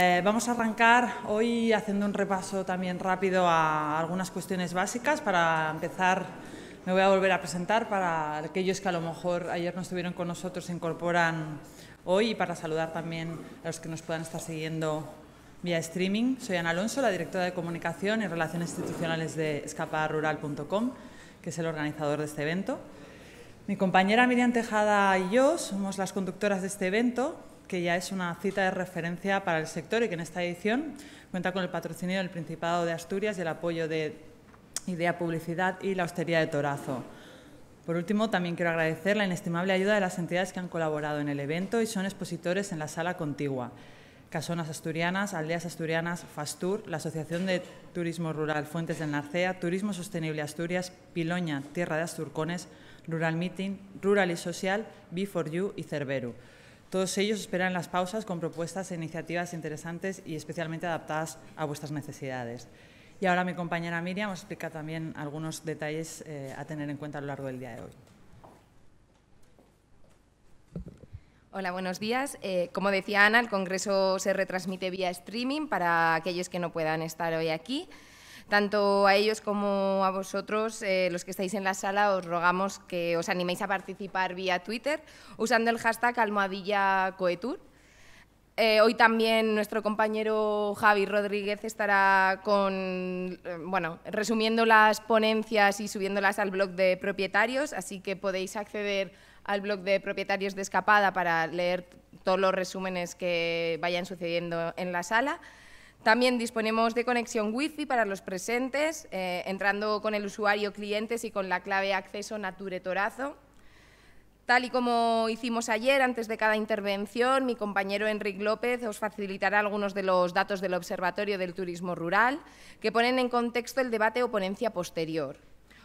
Eh, vamos a arrancar hoy haciendo un repaso también rápido a algunas cuestiones básicas. Para empezar, me voy a volver a presentar para aquellos que a lo mejor ayer no estuvieron con nosotros se incorporan hoy y para saludar también a los que nos puedan estar siguiendo vía streaming. Soy Ana Alonso, la directora de Comunicación y Relaciones Institucionales de escaparural.com, que es el organizador de este evento. Mi compañera Miriam Tejada y yo somos las conductoras de este evento que ya es una cita de referencia para el sector y que en esta edición cuenta con el patrocinio del Principado de Asturias y el apoyo de Idea Publicidad y la Hostería de Torazo. Por último, también quiero agradecer la inestimable ayuda de las entidades que han colaborado en el evento y son expositores en la sala contigua. Casonas Asturianas, Aldeas Asturianas, Fastur, la Asociación de Turismo Rural Fuentes del Narcea, Turismo Sostenible Asturias, Piloña, Tierra de Asturcones, Rural Meeting, Rural y Social, Be4You y Cerberu. Todos ellos esperan las pausas con propuestas e iniciativas interesantes y especialmente adaptadas a vuestras necesidades. Y ahora mi compañera Miriam os explica también algunos detalles eh, a tener en cuenta a lo largo del día de hoy. Hola, buenos días. Eh, como decía Ana, el Congreso se retransmite vía streaming para aquellos que no puedan estar hoy aquí. Tanto a ellos como a vosotros, eh, los que estáis en la sala, os rogamos que os animéis a participar vía Twitter usando el hashtag almohadillacoetur. Eh, hoy también nuestro compañero Javi Rodríguez estará con, eh, bueno, resumiendo las ponencias y subiéndolas al blog de propietarios, así que podéis acceder al blog de propietarios de Escapada para leer todos los resúmenes que vayan sucediendo en la sala. También disponemos de conexión Wi-Fi para los presentes, eh, entrando con el usuario clientes y con la clave acceso Nature Torazo. Tal y como hicimos ayer, antes de cada intervención, mi compañero Enrique López os facilitará algunos de los datos del Observatorio del Turismo Rural que ponen en contexto el debate o ponencia posterior.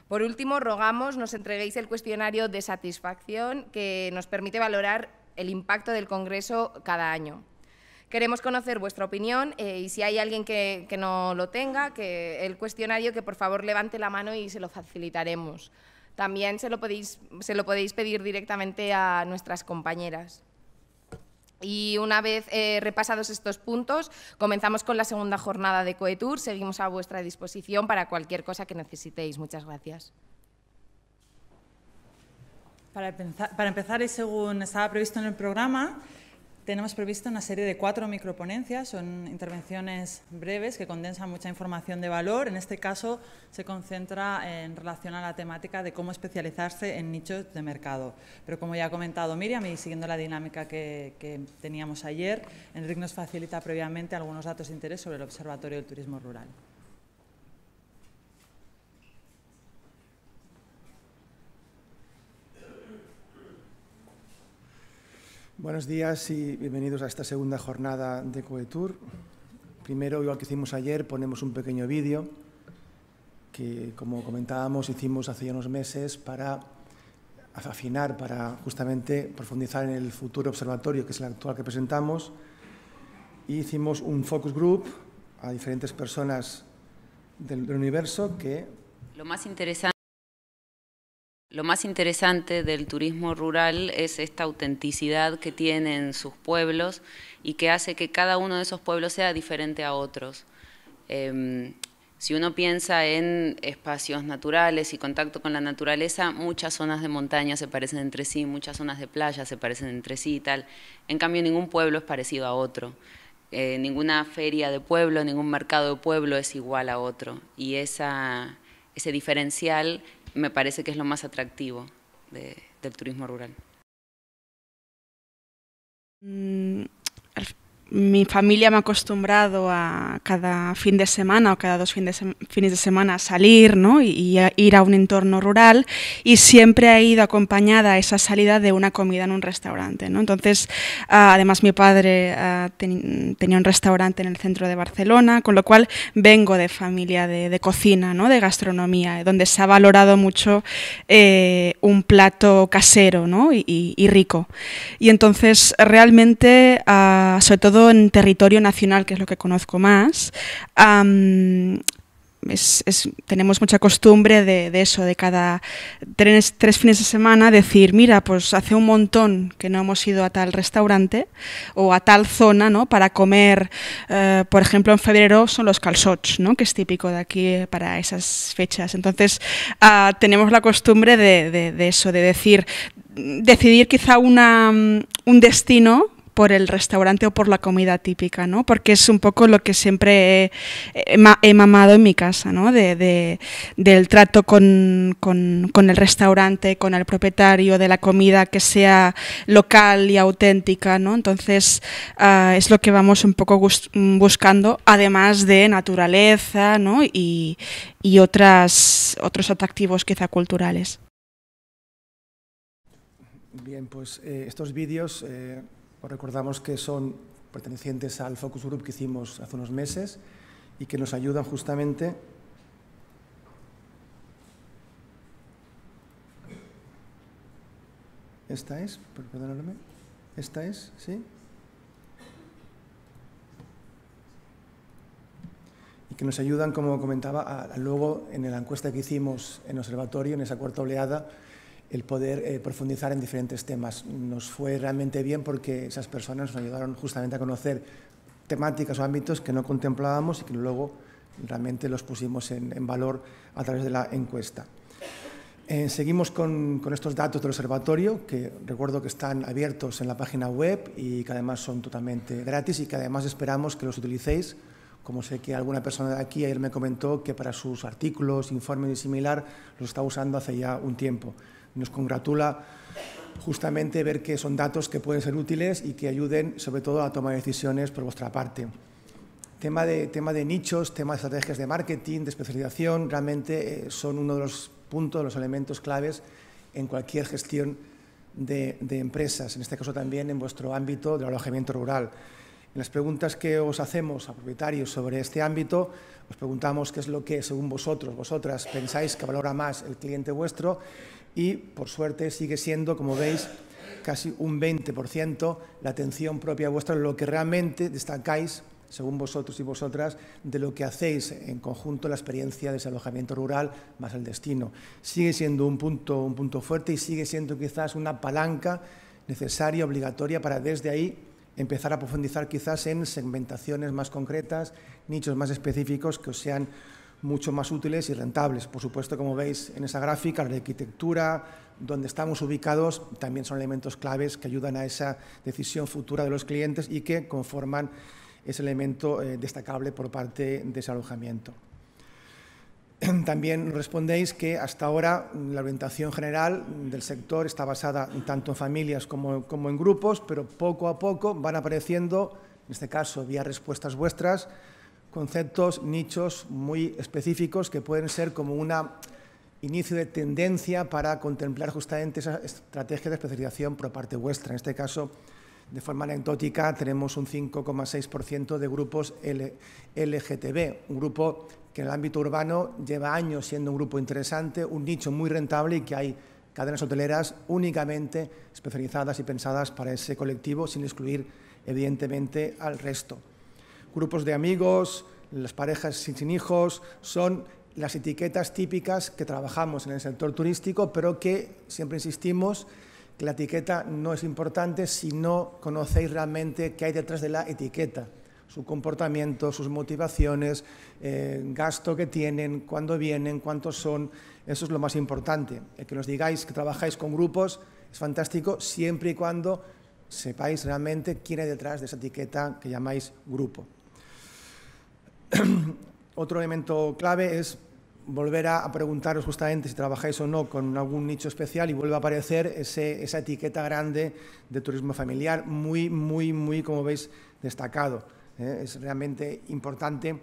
Por último, rogamos nos entreguéis el cuestionario de satisfacción que nos permite valorar el impacto del Congreso cada año. Queremos conocer vuestra opinión eh, y si hay alguien que, no lo tenga, que el cuestionario, que por favor levante la mano y se lo facilitaremos. También se lo podéis, se lo podéis pedir directamente a nuestras compañeras. Y una vez eh, repasados estos puntos, comenzamos con la segunda jornada de Coetur. Seguimos a vuestra disposición para cualquier cosa que necesitéis. Muchas gracias. Para, para empezar y según estaba previsto en el programa, tenemos previsto una serie de cuatro microponencias, son intervenciones breves que condensan mucha información de valor. En este caso se concentra en relación a la temática de cómo especializarse en nichos de mercado. Pero como ya ha comentado Miriam y siguiendo la dinámica que, teníamos ayer, Enric nos facilita previamente algunos datos de interés sobre el Observatorio del Turismo Rural. Buenos días y bienvenidos a esta segunda jornada de COETUR. Primero, igual que hicimos ayer, ponemos un pequeño vídeo que, como comentábamos, hicimos hace ya unos meses para afinar, para justamente profundizar en el futuro observatorio, que es el actual que presentamos. hicimos un focus group a diferentes personas del, del universo que... Lo más interesante... Lo más interesante del turismo rural es esta autenticidad que tienen sus pueblos y que hace que cada uno de esos pueblos sea diferente a otros. Em, si uno piensa en espacios naturales y contacto con la naturaleza, muchas zonas de montaña se parecen entre sí, muchas zonas de playa se parecen entre sí y tal. En cambio, ningún pueblo es parecido a otro. Eh, ninguna feria de pueblo, ningún mercado de pueblo es igual a otro. Y ese diferencial me parece que es lo más atractivo del turismo rural. Mm, mi familia me ha acostumbrado a cada fin de semana o cada dos fines de, fines de semana salir ¿no? y, ir a un entorno rural y siempre ha ido acompañada esa salida de una comida en un restaurante. ¿no? Entonces, ah, además mi padre ah, tenía un restaurante en el centro de Barcelona, con lo cual vengo de familia de, cocina, ¿no? de gastronomía, eh, donde se ha valorado mucho eh, un plato casero ¿no? y, rico. Y entonces, realmente, ah, sobre todo en territorio nacional, que es lo que conozco más, tenemos mucha costumbre de, eso, de cada tres, fines de semana decir, mira, pues hace un montón que no hemos ido a tal restaurante o a tal zona, ¿no? Para comer, eh, por ejemplo, en febrero son los calçots, ¿no? Que es típico de aquí eh, para esas fechas. Entonces, ah, tenemos la costumbre de, de eso, de decir, decidir quizá una, mm, un destino por el restaurante o por la comida típica, ¿no? Porque es un poco lo que siempre he, mamado en mi casa, ¿no? del trato con, el restaurante, con el propietario, de la comida que sea local y auténtica, ¿no? Entonces ah, es lo que vamos un poco buscando, además de naturaleza, ¿no? Y, otros atractivos quizá culturales. Bien, pues eh, estos vídeos... Eh, recordamos que son pertenecientes al focus group que hicimos hace unos meses y que nos ayudan justamente Esta es, perdónenme. Esta es, ¿sí? Y que nos ayudan, como comentaba, luego en la encuesta que hicimos en observatorio, en esa cuarta oleada, el poder eh, profundizar en diferentes temas. Nos fue realmente bien porque esas personas nos ayudaron justamente a conocer temáticas o ámbitos que no contemplábamos y que luego realmente los pusimos en, valor a través de la encuesta. Eh, seguimos con, con, estos datos del observatorio, que recuerdo que están abiertos en la página web y que además son totalmente gratis y que además esperamos que los utilicéis. Como sé que alguna persona de aquí ayer me comentó que para sus artículos, informes y similar los está usando hace ya un tiempo. Nos congratula justamente ver que son datos que pueden ser útiles y que ayuden sobre todo a tomar decisiones por vuestra parte. Tema de, tema de nichos, tema de estrategias de marketing, de especialización, realmente eh, son uno de los puntos, los elementos claves en cualquier gestión de, de empresas, en este caso también en vuestro ámbito del alojamiento rural. En las preguntas que os hacemos a propietarios sobre este ámbito, os preguntamos qué es lo que, según vosotros, vosotras, pensáis que valora más el cliente vuestro y, por suerte, sigue siendo, como veis, casi un 20% la atención propia vuestra, lo que realmente destacáis, según vosotros y vosotras, de lo que hacéis en conjunto la experiencia de alojamiento rural más el destino. Sigue siendo un punto, un punto fuerte y sigue siendo quizás una palanca necesaria, obligatoria, para desde ahí empezar a profundizar quizás en segmentaciones más concretas, nichos más específicos que os sean mucho más útiles y rentables. Por supuesto, como veis en esa gráfica, la arquitectura, donde estamos ubicados, también son elementos claves que ayudan a esa decisión futura de los clientes y que conforman ese elemento eh, destacable por parte de ese alojamiento. También respondéis que hasta ahora la orientación general del sector está basada tanto en familias como en grupos, pero poco a poco van apareciendo, en este caso, vía respuestas vuestras, conceptos, nichos muy específicos que pueden ser como un inicio de tendencia para contemplar justamente esa estrategia de especialización por parte vuestra. En este caso, de forma anecdótica, tenemos un 5,6% de grupos LGTB, un grupo que en el ámbito urbano lleva años siendo un grupo interesante, un nicho muy rentable y que hay cadenas hoteleras únicamente especializadas y pensadas para ese colectivo, sin excluir, evidentemente, al resto. Grupos de amigos, las parejas sin, hijos, son las etiquetas típicas que trabajamos en el sector turístico, pero que siempre insistimos que la etiqueta no es importante si no conocéis realmente qué hay detrás de la etiqueta, su comportamiento, sus motivaciones, eh, gasto que tienen, cuándo vienen, cuántos son, eso es lo más importante. El que nos digáis que trabajáis con grupos es fantástico siempre y cuando sepáis realmente quién hay detrás de esa etiqueta que llamáis grupo. Otro elemento clave es volver a, preguntaros justamente si trabajáis o no con algún nicho especial y vuelve a aparecer esa etiqueta grande de turismo familiar, muy, muy, muy, como veis, destacado. ¿eh? Es realmente importante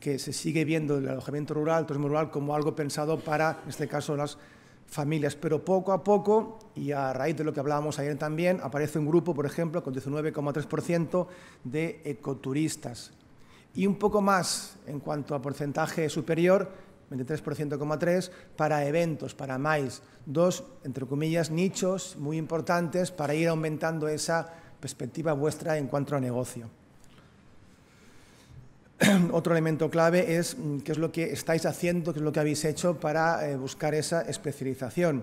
que se sigue viendo el alojamiento rural, el turismo rural, como algo pensado para, en este caso, las familias. Pero poco a poco, y a raíz de lo que hablábamos ayer también, aparece un grupo, por ejemplo, con 19,3% de ecoturistas y un poco más en cuanto a porcentaje superior, 23,3% para eventos, para más... dos, entre comillas, nichos muy importantes para ir aumentando esa perspectiva vuestra en cuanto a negocio. Otro elemento clave es mm, qué es lo que estáis haciendo, qué es lo que habéis hecho para eh, buscar esa especialización.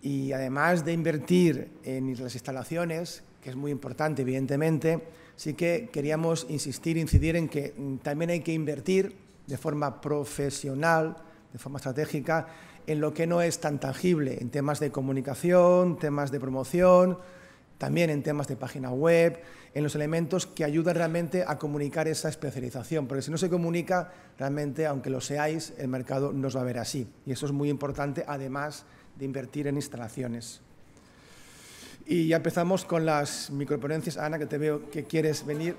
Y además de invertir en las instalaciones, que es muy importante, evidentemente, Así que queríamos insistir, incidir en que mm, también hay que invertir de forma profesional, de forma estratégica, en lo que no es tan tangible, en temas de comunicación, temas de promoción, también en temas de página web, en los elementos que ayudan realmente a comunicar esa especialización, porque si no se comunica, realmente, aunque lo seáis, el mercado nos va a ver así. Y eso es muy importante, además de invertir en instalaciones. Y ya empezamos con las microponencias. Ana, que te veo que quieres venir.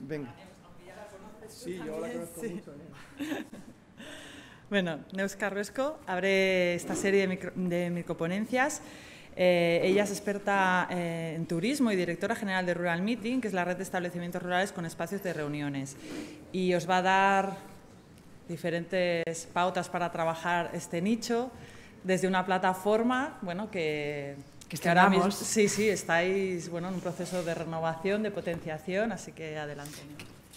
Venga. Sí, yo la conozco mucho. ¿eh? Bueno, Neus Carruesco abre esta serie de, microponencias. Eh, ella es experta eh, en turismo y directora general de Rural Meeting, que es la red de establecimientos rurales con espacios de reuniones. Y os va a dar diferentes pautas para trabajar este nicho desde una plataforma bueno, que que, sí, sí, estáis bueno, en un proceso de renovación, de potenciación, así que adelante.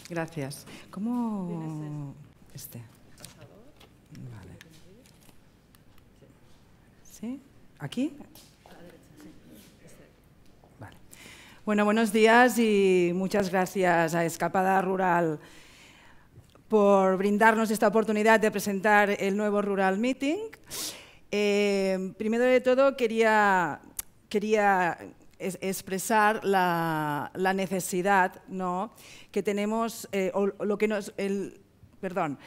Gracias. ¿Cómo este? ¿Sí? ¿Aquí? Bueno, buenos días y muchas gracias a Escapada Rural por brindarnos esta oportunidad de presentar el nuevo Rural Meeting. Eh, primero de todo, quería quería expresar la, necesidad ¿no? que tenemos, eh, lo que nos, el, perdón,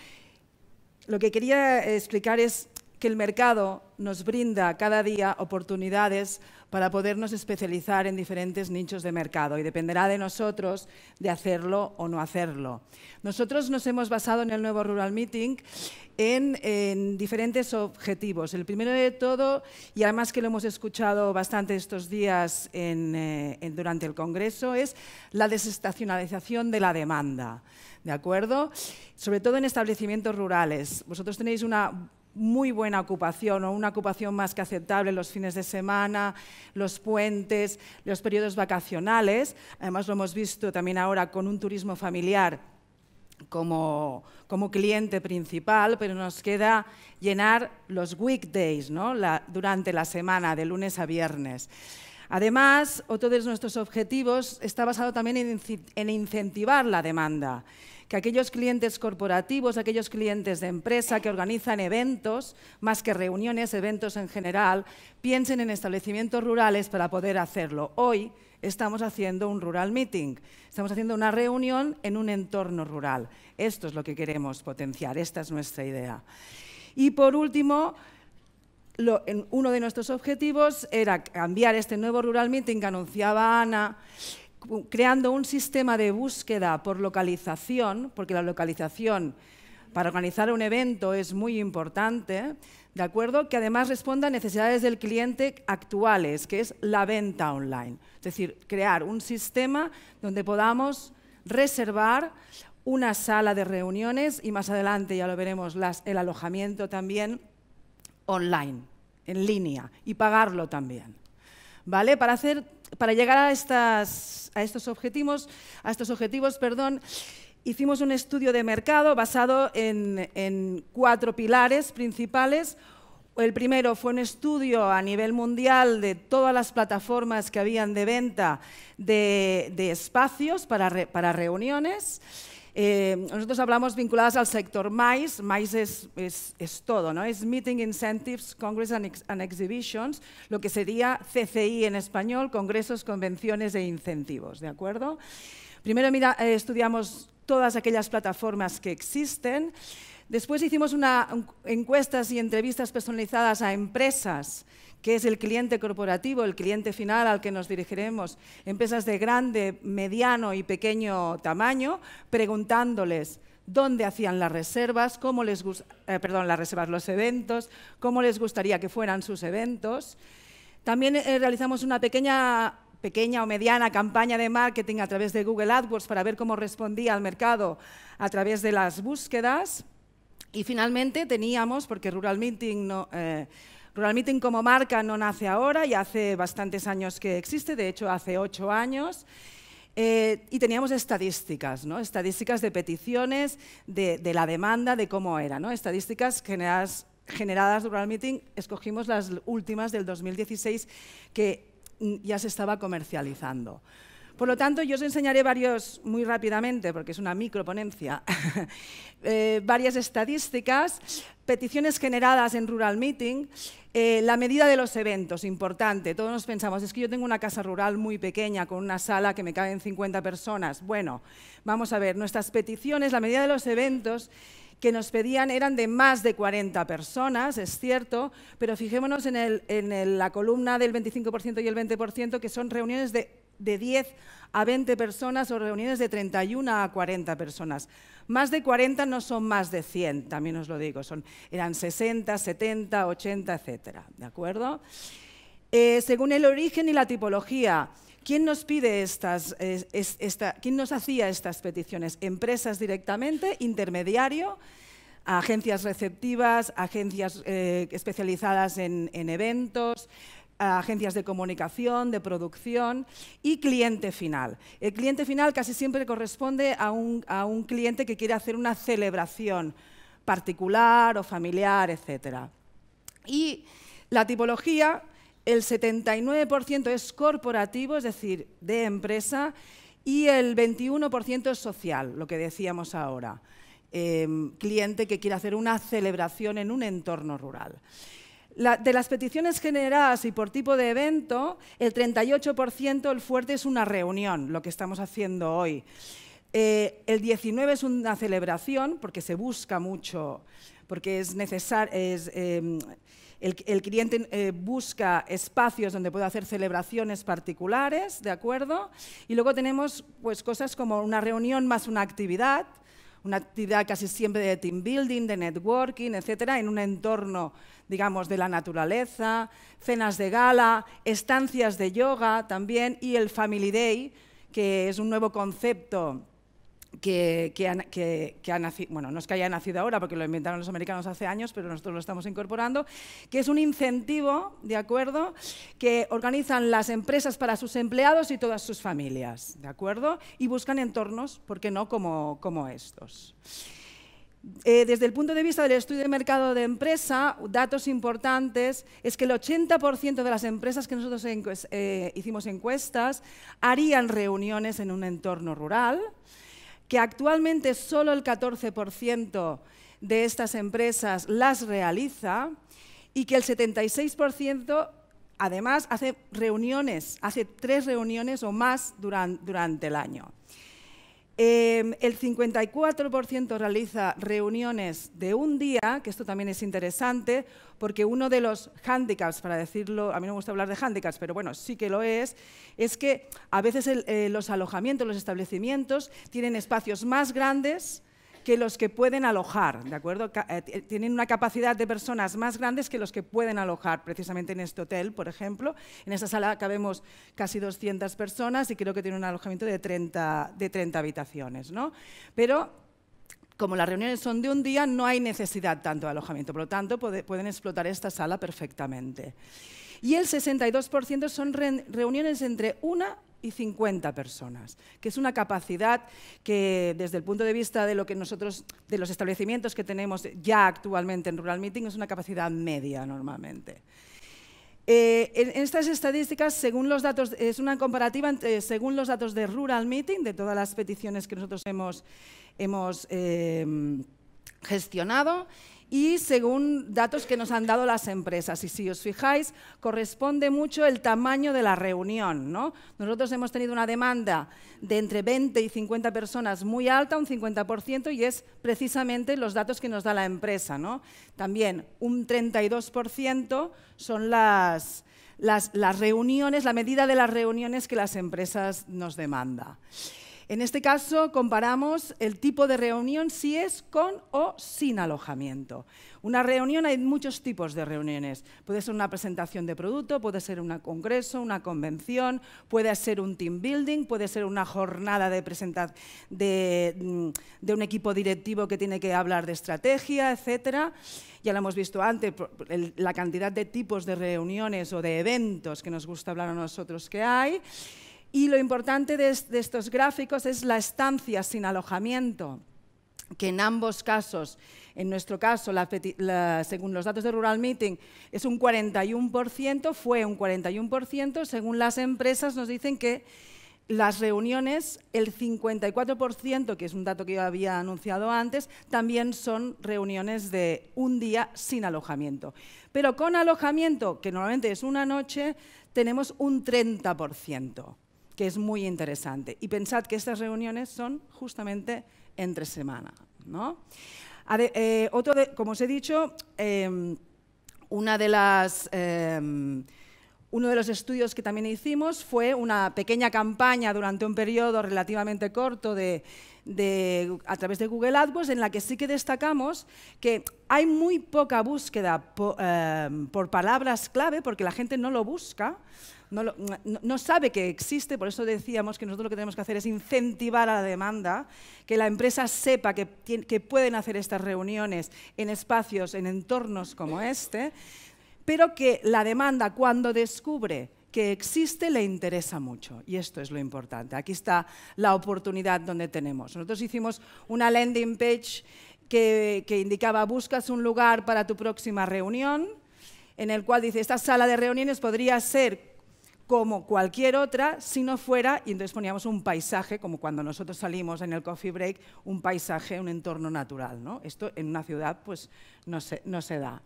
lo que quería explicar es que el mercado nos brinda cada día oportunidades para podernos especializar en diferentes nichos de mercado y dependerá de nosotros de hacerlo o no hacerlo. Nosotros nos hemos basado en el nuevo Rural Meeting en, diferentes objetivos. El primero de todo, y además que lo hemos escuchado bastante estos días eh, en, durante el Congreso, es la desestacionalización de la demanda. ¿De acuerdo? Sobre todo en establecimientos rurales. Vosotros tenéis una muy buena ocupación o una ocupación más que aceptable los fines de semana, los puentes, los periodos vacacionales. Además lo hemos visto también ahora con un turismo familiar como, cliente principal, pero nos queda llenar los weekdays durante la semana, de lunes a viernes. Además, otro de nuestros objetivos está basado también en incentivar la demanda que aquellos clientes corporativos, aquellos clientes de empresa que organizan eventos, más que reuniones, eventos en general, piensen en establecimientos rurales para poder hacerlo. Hoy estamos haciendo un rural meeting, estamos haciendo una reunión en un entorno rural. Esto es lo que queremos potenciar, esta es nuestra idea. Y por último, uno de nuestros objetivos era cambiar este nuevo rural meeting que anunciaba Ana creando un sistema de búsqueda por localización, porque la localización para organizar un evento es muy importante, ¿de acuerdo? Que además responda a necesidades del cliente actuales, que es la venta online. Es decir, crear un sistema donde podamos reservar una sala de reuniones y más adelante ya lo veremos el alojamiento también online, en línea, y pagarlo también. ¿Vale? Para hacer para llegar a, a estos objetivos, hicimos un estudio de mercado basado en, cuatro pilares principales. El primero fue un estudio a nivel mundial de todas las plataformas que habían de venta de, espacios para reuniones. Eh, nosotros hablamos vinculadas al sector MICE. MICE es, es, todo, ¿no? Es Meeting Incentives, Congress and, Exhibitions, lo que sería CCI en español, Congresos, Convenciones e Incentivos, ¿de acuerdo? Primero eh, estudiamos todas aquellas plataformas que existen. Después hicimos una encuestas y entrevistas personalizadas a empresas ¿Qué es el cliente corporativo, el cliente final al que nos dirigiremos? Empresas de grande, mediano y pequeño tamaño, preguntándoles dónde hacían las reservas, cómo les eh, las reservas, los eventos, cómo les gustaría que fueran sus eventos. También eh, realizamos una pequeña pequeña o mediana campaña de marketing a través de Google AdWords para ver cómo respondía al mercado a través de las búsquedas. Y finalmente teníamos, porque Rural Meeting no, eh, Rural Meeting como marca no nace ahora, ya hace bastantes años que existe, de hecho hace ocho años. Eh, y teníamos estadísticas, estadísticas de peticiones, de, la demanda, de cómo era. Estadísticas generadas, generadas Rural Meeting, escogimos las últimas del 2016 que ya se estaba comercializando. Por lo tanto, yo os enseñaré varios, muy rápidamente, porque es una microponencia, eh, varias estadísticas, peticiones generadas en Rural Meeting, eh, la medida de los eventos, importante. Todos nos pensamos, es que yo tengo una casa rural muy pequeña con una sala que me caben 50 personas. Bueno, vamos a ver, nuestras peticiones, la medida de los eventos que nos pedían eran de más de 40 personas, es cierto, pero fijémonos en, la columna del 25% y el 20%, que son reuniones de de 10 a 20 personas o reuniones de 31 a 40 personas. Más de 40 no son más de 100, también os lo digo, son, eran 60, 70, 80, etcétera, ¿de acuerdo? Eh, según el origen y la tipología, ¿quién nos pide estas, quién nos hacía estas peticiones? ¿Empresas directamente? ¿Intermediario? agencias receptivas, agencias eh, especializadas en, en eventos, agencias de comunicación, de producción y cliente final. El cliente final casi siempre corresponde a un, cliente que quiere hacer una celebración particular o familiar, etc. Y la tipología, el 79% es corporativo, es decir, de empresa, y el 21% es social, lo que decíamos ahora. Em, cliente que quiere hacer una celebración en un entorno rural de las peticiones generadas y por tipo de evento, el 38% el fuerte es una reunión, lo que estamos haciendo hoy. Eh, el 19 es una celebración, porque se busca mucho, porque es necesario... Em, el, cliente eh, busca espacios donde pueda hacer celebraciones particulares, ¿de acuerdo? Y luego tenemos pues, cosas como una reunión más una actividad, una actividad casi siempre de team building, de networking, etcétera, en un entorno digamos, de la naturaleza, cenas de gala, estancias de yoga también y el Family Day, que es un nuevo concepto que, ha nacido, bueno, no es que haya nacido ahora porque lo inventaron los americanos hace años, pero nosotros lo estamos incorporando, que es un incentivo, ¿de acuerdo?, que organizan las empresas para sus empleados y todas sus familias, ¿de acuerdo?, y buscan entornos, ¿por qué no?, como, como estos. Eh, desde el punto de vista del estudio de mercado de empresa, datos importantes es que el 80% de las empresas que nosotros eh, hicimos encuestas harían reuniones en un entorno rural, que actualmente solo el 14% de estas empresas las realiza y que el 76% además hace reuniones, hace tres reuniones o más durante el año. Em, el 54% realiza reuniones de un día, que esto también es interesante, porque uno de los hándicaps, para decirlo, a mí no me gusta hablar de hándicaps, pero bueno, sí que lo es, es que a veces eh, los alojamientos, los establecimientos tienen espacios más grandes que los que pueden alojar, ¿de acuerdo? Eh, tienen una capacidad de personas más grandes que los que pueden alojar, precisamente en este hotel, por ejemplo. En esta sala cabemos casi 200 personas y creo que tiene un alojamiento de 30, de 30 habitaciones, Pero como las reuniones son de un día, no hay necesidad tanto de alojamiento, por lo tanto pueden explotar esta sala perfectamente. Y el 62% son reuniones entre una y 50 personas, que es una capacidad que desde el punto de vista de lo que nosotros, de los establecimientos que tenemos ya actualmente en Rural Meeting, es una capacidad media normalmente. Eh, en, estas estadísticas, según los datos, es una comparativa entre, según los datos de Rural Meeting, de todas las peticiones que nosotros hemos, hemos eh, gestionado, y según datos que nos han dado las empresas. Y si os fijáis, corresponde mucho el tamaño de la reunión. ¿no? Nosotros hemos tenido una demanda de entre 20 y 50 personas muy alta, un 50%, y es precisamente los datos que nos da la empresa. ¿no? También un 32% son las, reuniones, la medida de las reuniones que las empresas nos demandan. En este caso, comparamos el tipo de reunión si es con o sin alojamiento. Una reunión, hay muchos tipos de reuniones. Puede ser una presentación de producto, puede ser un congreso, una convención, puede ser un team building, puede ser una jornada de presentación mm, de, un equipo directivo que tiene que hablar de estrategia, etc. Ya lo hemos visto antes, la cantidad de tipos de reuniones o de eventos que nos gusta hablar a nosotros que hay. Y lo importante de, estos gráficos es la estancia sin alojamiento que en ambos casos, en nuestro caso, según los datos de Rural Meeting, es un 41%, fue un 41%, según las empresas nos dicen que las reuniones, el 54%, que es un dato que yo había anunciado antes, también son reuniones de un día sin alojamiento. Pero con alojamiento, que normalmente es una noche, tenemos un 30% que es muy interesante. Y pensad que estas reuniones son justamente entre semana. ¿no? Eh, otro como os he dicho, em, una de las, em, uno de los estudios que también hicimos fue una pequeña campaña durante un periodo relativamente corto de, a través de Google AdWords, en la que sí que destacamos que hay muy poca búsqueda em, por palabras clave, porque la gente no lo busca, no, sabe que existe, por eso decíamos que nosotros lo que tenemos que hacer es incentivar a la demanda, que la empresa sepa que, que pueden hacer estas reuniones en espacios, en entornos como este, pero que la demanda cuando descubre que existe le interesa mucho y esto es lo importante. Aquí está la oportunidad donde tenemos. Nosotros hicimos una landing page que, que indicaba buscas un lugar para tu próxima reunión, en el cual dice, esta sala de reuniones podría ser como cualquier otra si no fuera, y entonces poníamos un paisaje, como cuando nosotros salimos en el coffee break, un paisaje, un entorno natural. ¿no? Esto en una ciudad pues no se, no se da.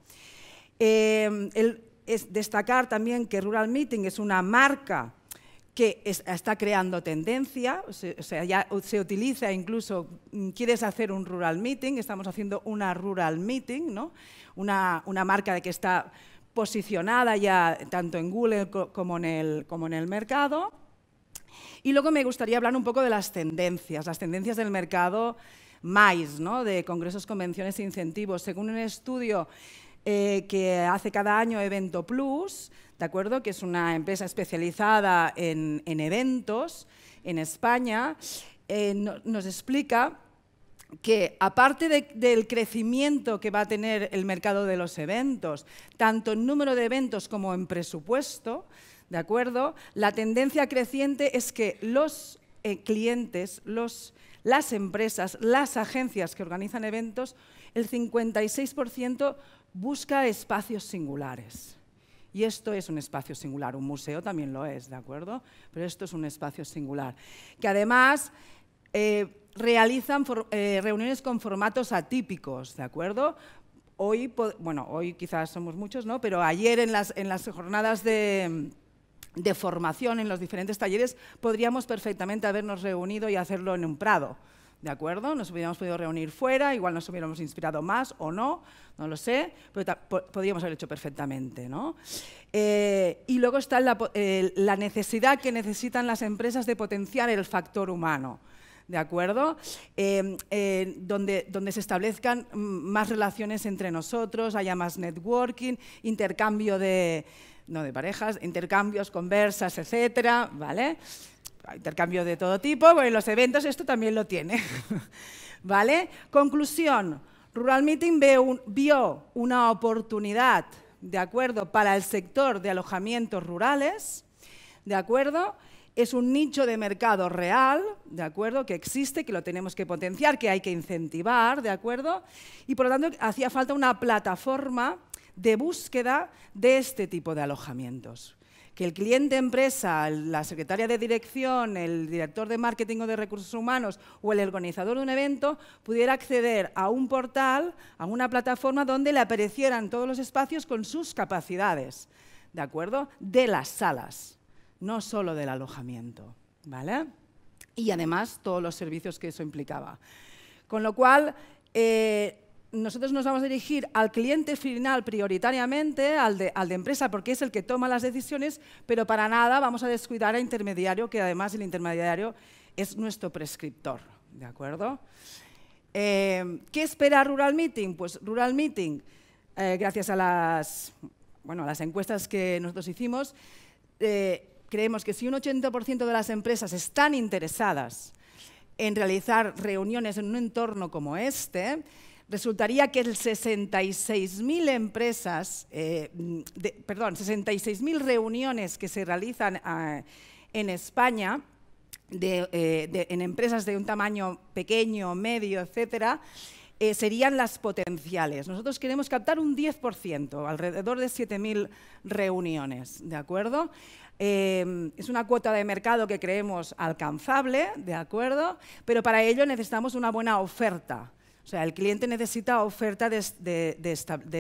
Em, es destacar también que Rural Meeting es una marca que está creando tendencia, o sea, ya se utiliza incluso, mm, quieres hacer un rural meeting, estamos haciendo una rural meeting, ¿no? una, una marca de que está posicionada ya tanto en Google como en el, como en el mercado. Y luego me gustaría hablar un poco de las tendencias, las tendencias del mercado MAIS, de congresos, convenciones e incentivos. Según un estudio eh, que hace cada año Evento Plus, ¿de acuerdo? que es una empresa especializada en, eventos en España, eh, nos explica que aparte del crecimiento que va a tener el mercado de los eventos, tanto en número de eventos como en presupuesto, ¿de acuerdo? La tendencia creciente es que los eh, clientes, los, las empresas, las agencias que organizan eventos, el 56% busca espacios singulares. Y esto es un espacio singular, un museo también lo es, ¿de acuerdo? Pero esto es un espacio singular, que además... Eh, realizan eh, reuniones con formatos atípicos, ¿de acuerdo? Hoy, bueno, hoy quizás somos muchos, ¿no? Pero ayer en las, jornadas de, formación en los diferentes talleres podríamos perfectamente habernos reunido y hacerlo en un prado. ¿De acuerdo? Nos hubiéramos podido reunir fuera, igual nos hubiéramos inspirado más o no, no lo sé, pero podríamos haber hecho perfectamente. ¿no? Eh, y luego está la necesidad que necesitan las empresas de potenciar el factor humano. ¿de acuerdo? Em, eh, donde, donde se establezcan más relaciones entre nosotros, haya más networking, intercambio de, no de parejas, intercambios, conversas, etcétera, ¿vale? Intercambio de todo tipo, bueno, en los eventos esto también lo tiene, ¿vale? Conclusión, Rural Meeting vio una oportunidad, ¿de acuerdo?, para el sector de alojamientos rurales, ¿de acuerdo?, es un nicho de mercado real, ¿de acuerdo? Que existe, que lo tenemos que potenciar, que hay que incentivar, ¿de acuerdo? Y por lo tanto hacía falta una plataforma de búsqueda de este tipo de alojamientos. Que el cliente empresa, la secretaria de dirección, el director de marketing o de recursos humanos o el organizador de un evento pudiera acceder a un portal, a una plataforma donde le aparecieran todos los espacios con sus capacidades, ¿de acuerdo? De las salas no solo del alojamiento, ¿vale? Y además todos los servicios que eso implicaba. Con lo cual, eh, nosotros nos vamos a dirigir al cliente final prioritariamente, al de, empresa, porque es el que toma las decisiones, pero para nada vamos a descuidar a intermediario, que además el intermediario es nuestro prescriptor. ¿De acuerdo? Eh, ¿Qué espera Rural Meeting? Pues Rural Meeting, eh, gracias a las, bueno, las encuestas que nosotros hicimos, creemos que si un 80% de las empresas están interesadas en realizar reuniones en un entorno como este, resultaría que 66.000 empresas, eh, perdón, 66.000 reuniones que se realizan ah, en España eh, en empresas de un tamaño pequeño, medio, etcétera, eh, serían las potenciales. Nosotros queremos captar un 10%, alrededor de 7.000 reuniones, ¿de acuerdo? Em, es una cuota de mercado que creemos alcanzable, ¿de acuerdo? Pero para ello necesitamos una buena oferta. O sea, el cliente necesita oferta de,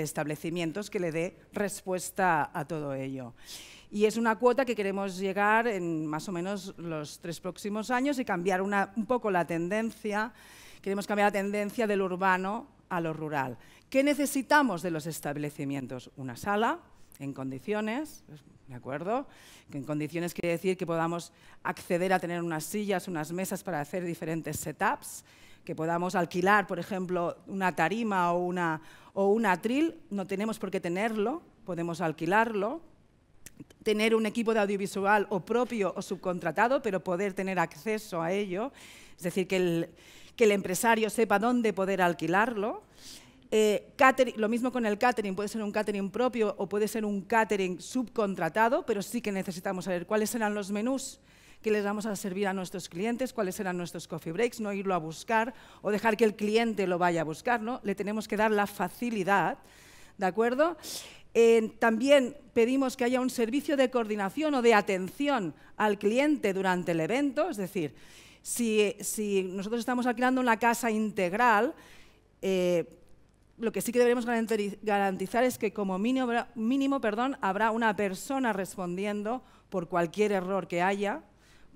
establecimientos que le dé respuesta a todo ello. Y es una cuota que queremos llegar en más o menos los tres próximos años y cambiar un poco la tendencia. Queremos cambiar la tendencia del urbano a lo rural. ¿Qué necesitamos de los establecimientos? Una sala, en condiciones, ¿de acuerdo? Que en condiciones quiere decir que podamos acceder a tener unas sillas, unas mesas para hacer diferentes setups, que podamos alquilar, por ejemplo, una tarima o, una, o un atril, no tenemos por qué tenerlo, podemos alquilarlo, tener un equipo de audiovisual o propio o subcontratado, pero poder tener acceso a ello, es decir, que el, que el empresario sepa dónde poder alquilarlo. Eh, lo mismo con el catering, puede ser un catering propio o puede ser un catering subcontratado, pero sí que necesitamos saber cuáles serán los menús que les vamos a servir a nuestros clientes, cuáles serán nuestros coffee breaks, no irlo a buscar o dejar que el cliente lo vaya a buscar, ¿no? Le tenemos que dar la facilidad, ¿de acuerdo? también pedimos que haya un servicio de coordinación o de atención al cliente durante el evento, es decir, si, nosotros estamos alquilando una casa integral, eh, lo que sí que debemos garantizar es que como mínimo, perdón, habrá una persona respondiendo por cualquier error que haya,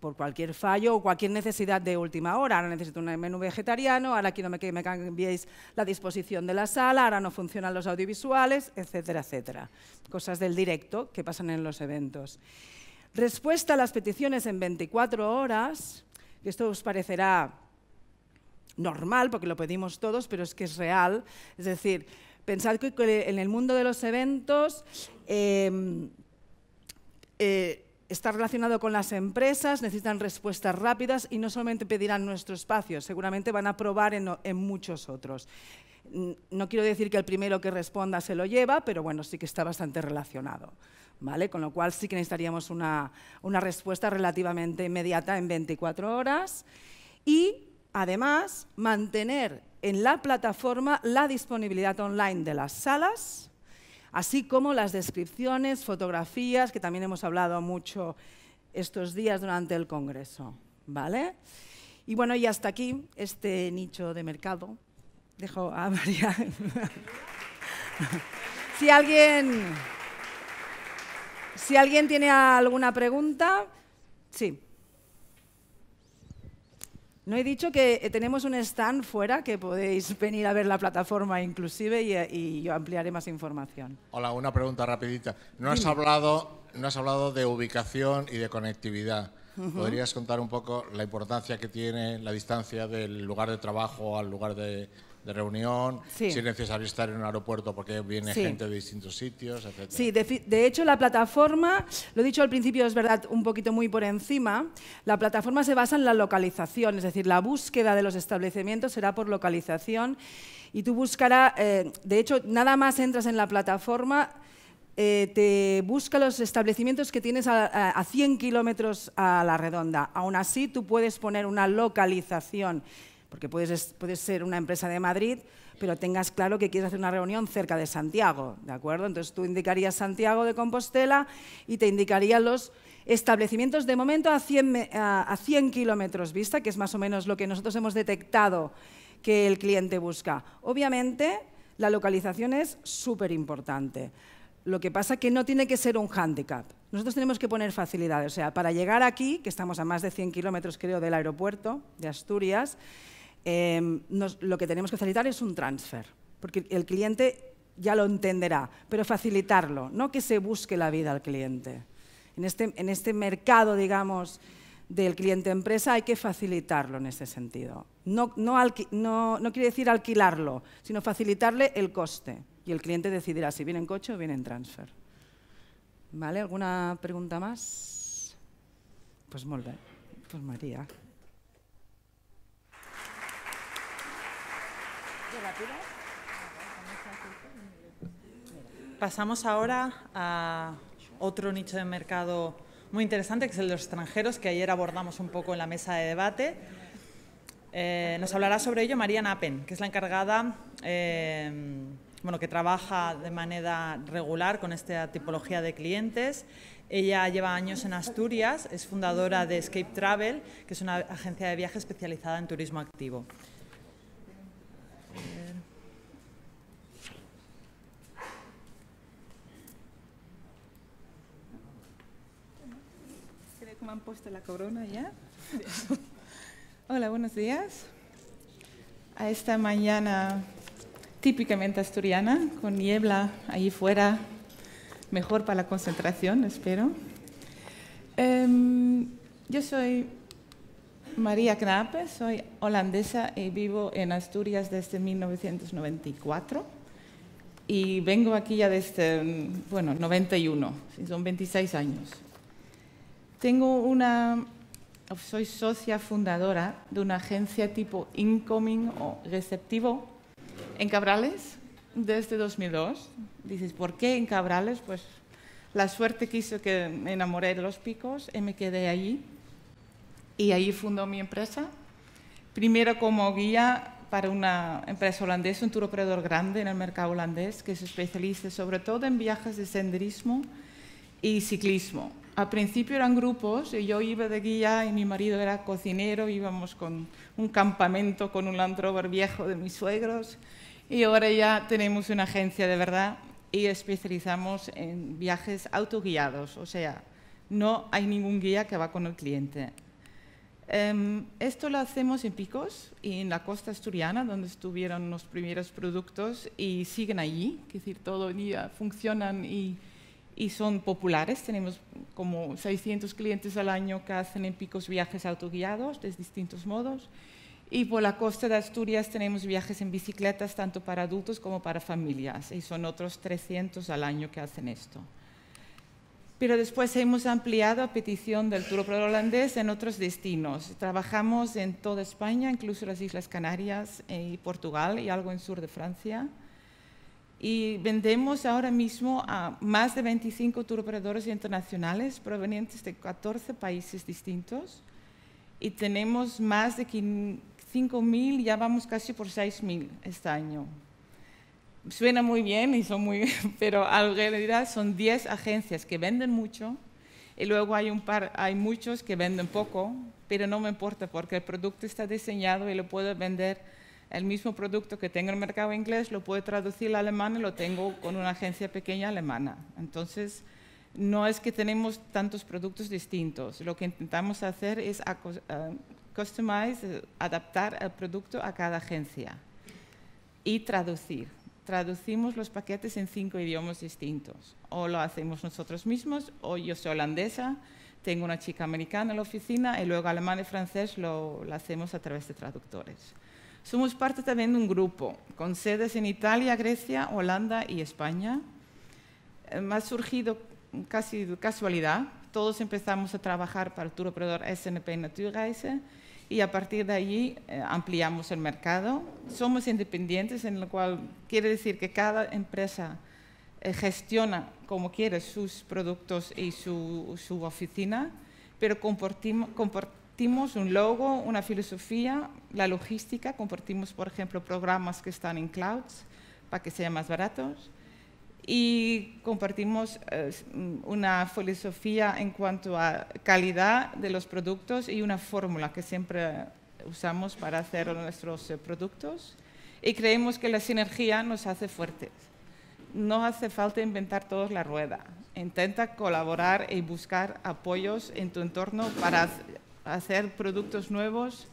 por cualquier fallo o cualquier necesidad de última hora. Ahora necesito un menú vegetariano, ahora quiero que me cambiéis la disposición de la sala, ahora no funcionan los audiovisuales, etcétera, etcétera. Cosas del directo que pasan en los eventos. Respuesta a las peticiones en 24 horas, que esto os parecerá normal, porque lo pedimos todos, pero es que es real. Es decir, pensad que en el mundo de los eventos em, eh, está relacionado con las empresas, necesitan respuestas rápidas y no solamente pedirán nuestro espacio, seguramente van a probar en, muchos otros. No quiero decir que el primero que responda se lo lleva, pero bueno, sí que está bastante relacionado. ¿Vale? Con lo cual sí que necesitaríamos una, una, respuesta relativamente inmediata en 24 horas. Y Además, mantener en la plataforma la disponibilidad online de las salas, así como las descripciones, fotografías, que también hemos hablado mucho estos días durante el Congreso. ¿vale? Y bueno, y hasta aquí este nicho de mercado. Dejo a María. si alguien... Si alguien tiene alguna pregunta, sí. No he dicho que eh, tenemos un stand fuera que podéis venir a ver la plataforma inclusive eh, y, yo ampliaré más información. Hola, una pregunta rapidita. No has, hablado, no has hablado de ubicación y de conectividad. ¿Podrías contar un poco la importancia que tiene la distancia del lugar de trabajo al lugar de, de reunión, si es necesario estar en un aeropuerto porque viene gente de distintos sitios, etc. Sí, de, hecho la plataforma, lo he dicho al principio, es verdad, un poquito muy por encima, la plataforma se basa en la localización, es decir, la búsqueda de los establecimientos será por localización y tú buscarás, eh, de hecho, nada más entras en la plataforma, eh, te busca los establecimientos que tienes a, a 100 kilómetros a la redonda. Aún así, tú puedes poner una localización porque puedes, puedes ser una empresa de Madrid, pero tengas claro que quieres hacer una reunión cerca de Santiago, ¿de acuerdo? Entonces tú indicarías Santiago de Compostela y te indicarían los establecimientos de momento a 100, a 100 kilómetros vista, que es más o menos lo que nosotros hemos detectado que el cliente busca. Obviamente, la localización es súper importante. Lo que pasa es que no tiene que ser un hándicap. Nosotros tenemos que poner facilidades. O sea, para llegar aquí, que estamos a más de 100 kilómetros, creo, del aeropuerto de Asturias, Em, lo que tenemos que facilitar es un transfer, porque el cliente ya lo entenderá, pero facilitarlo, no que se busque la vida al cliente. En este, en este mercado, digamos, del cliente-empresa hay que facilitarlo en ese sentido. No, no, quiere decir alquilarlo, sino facilitarle el coste. Y el cliente decidirá si viene en coche o viene en transfer. ¿Vale? ¿Alguna pregunta más? Pues muy Pues María. Pasamos ahora a otro nicho de mercado muy interesante, que es el de los extranjeros, que ayer abordamos un poco en la mesa de debate. Eh, nos hablará sobre ello María Napen, que es la encargada, eh, bueno, que trabaja de manera regular con esta tipología de clientes. Ella lleva años en Asturias, es fundadora de Escape Travel, que es una agencia de viaje especializada en turismo activo han puesto la corona ya? Hola, buenos días. A esta mañana típicamente asturiana, con niebla ahí fuera, mejor para la concentración, espero. Em, yo soy María Knape, soy holandesa y vivo en Asturias desde 1994 y vengo aquí ya desde, mm, bueno, 91, son 26 años. Tengo una, soy socia fundadora de una agencia tipo incoming o receptivo en Cabrales desde 2002. Dices, ¿por qué en Cabrales? Pues la suerte quiso que me enamoré de los picos y me quedé allí y ahí fundó mi empresa. Primero como guía para una empresa holandesa, un tour operador grande en el mercado holandés que se especializa sobre todo en viajes de senderismo y ciclismo. Al principio eran grupos, y yo iba de guía y mi marido era cocinero, íbamos con un campamento con un Land Rover viejo de mis suegros y ahora ya tenemos una agencia de verdad y especializamos en viajes autoguiados, o sea, no hay ningún guía que va con el cliente. Em, esto lo hacemos en Picos y en la costa asturiana, donde estuvieron los primeros productos y siguen allí, es decir, todo el día funcionan y, y, son populares. Tenemos como 600 clientes al año que hacen en Picos viajes autoguiados de distintos modos. Y por la costa de Asturias tenemos viajes en bicicletas tanto para adultos como para familias y son otros 300 al año que hacen esto pero después hemos ampliado a petición del tour holandés en otros destinos. Trabajamos en toda España, incluso las Islas Canarias eh, y Portugal y algo en sur de Francia. Y vendemos ahora mismo a más de 25 tour operadores internacionales provenientes de 14 países distintos. Y tenemos más de 5.000, ya vamos casi por 6.000 este año suena muy bien y son muy, pero en realidad son 10 agencias que venden mucho y luego hay par, hay muchos que venden poco, pero no me importa porque el producto está diseñado y lo puedo vender el mismo producto que tengo en el mercado inglés lo puedo traducir al alemán y lo tengo con una agencia pequeña alemana. Entonces, no es que tenemos tantos productos distintos. Lo que intentamos hacer es eh, customize, adaptar el producto a cada agencia y traducir traducimos los paquetes en cinco idiomas distintos. O lo hacemos nosotros mismos, o yo soy holandesa, tengo una chica americana en la oficina y luego alemán y francés lo, hacemos a través de traductores. Somos parte también de un grupo con sedes en Italia, Grecia, Holanda y España. Eh, ha surgido casi casualidad. Todos empezamos a trabajar para Tour Operador SNP Naturreise y a partir de allí eh, ampliamos el mercado. Somos independientes, en lo cual quiere decir que cada empresa eh, gestiona como quiere sus productos y su, oficina, pero compartimos, compartimos un logo, una filosofía, la logística, compartimos, por ejemplo, programas que están en clouds para que sean más baratos y compartimos eh, una filosofía en cuanto a calidad de los productos y una fórmula que siempre usamos para hacer nuestros eh, productos y creemos que la sinergia nos hace fuertes. No hace falta inventar todos la rueda. Intenta colaborar y buscar apoyos en tu entorno para hacer productos nuevos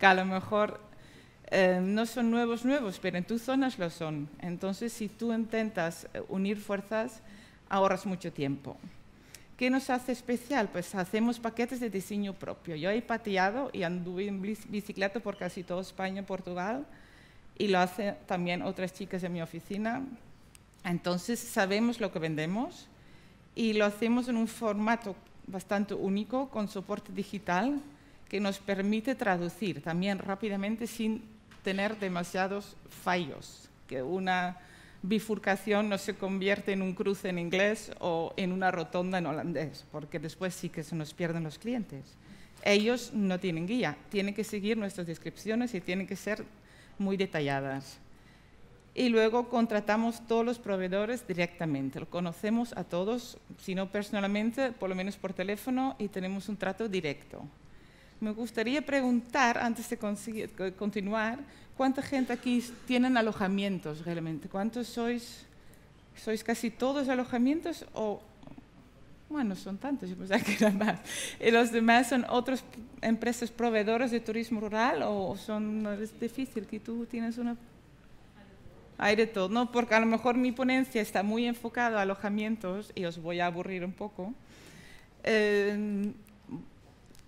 que a lo mejor eh, no son nuevos, nuevos, pero en tus zonas lo son. Entonces, si tú intentas eh, unir fuerzas, ahorras mucho tiempo. ¿Qué nos hace especial? Pues hacemos paquetes de diseño propio. Yo he pateado y anduve en bicicleta por casi todo España, Portugal, y lo hacen también otras chicas en mi oficina. Entonces sabemos lo que vendemos y lo hacemos en un formato bastante único con soporte digital que nos permite traducir también rápidamente sin tener demasiados fallos, que una bifurcación no se convierte en un cruce en inglés o en una rotonda en holandés, porque después sí que se nos pierden los clientes. Ellos no tienen guía, tienen que seguir nuestras descripciones y tienen que ser muy detalladas. Y luego contratamos todos los proveedores directamente, lo conocemos a todos, si no personalmente, por lo menos por teléfono, y tenemos un trato directo. Me gustaría preguntar, antes de continuar, ¿cuánta gente aquí tienen alojamientos realmente? ¿Cuántos sois? ¿Sois casi todos alojamientos o...? Bueno, son tantos, que más. ¿Y los demás son otras empresas proveedoras de turismo rural o son... es difícil que tú tienes una... Hay de todo, ¿no? Porque a lo mejor mi ponencia está muy enfocada a alojamientos y os voy a aburrir un poco. Eh,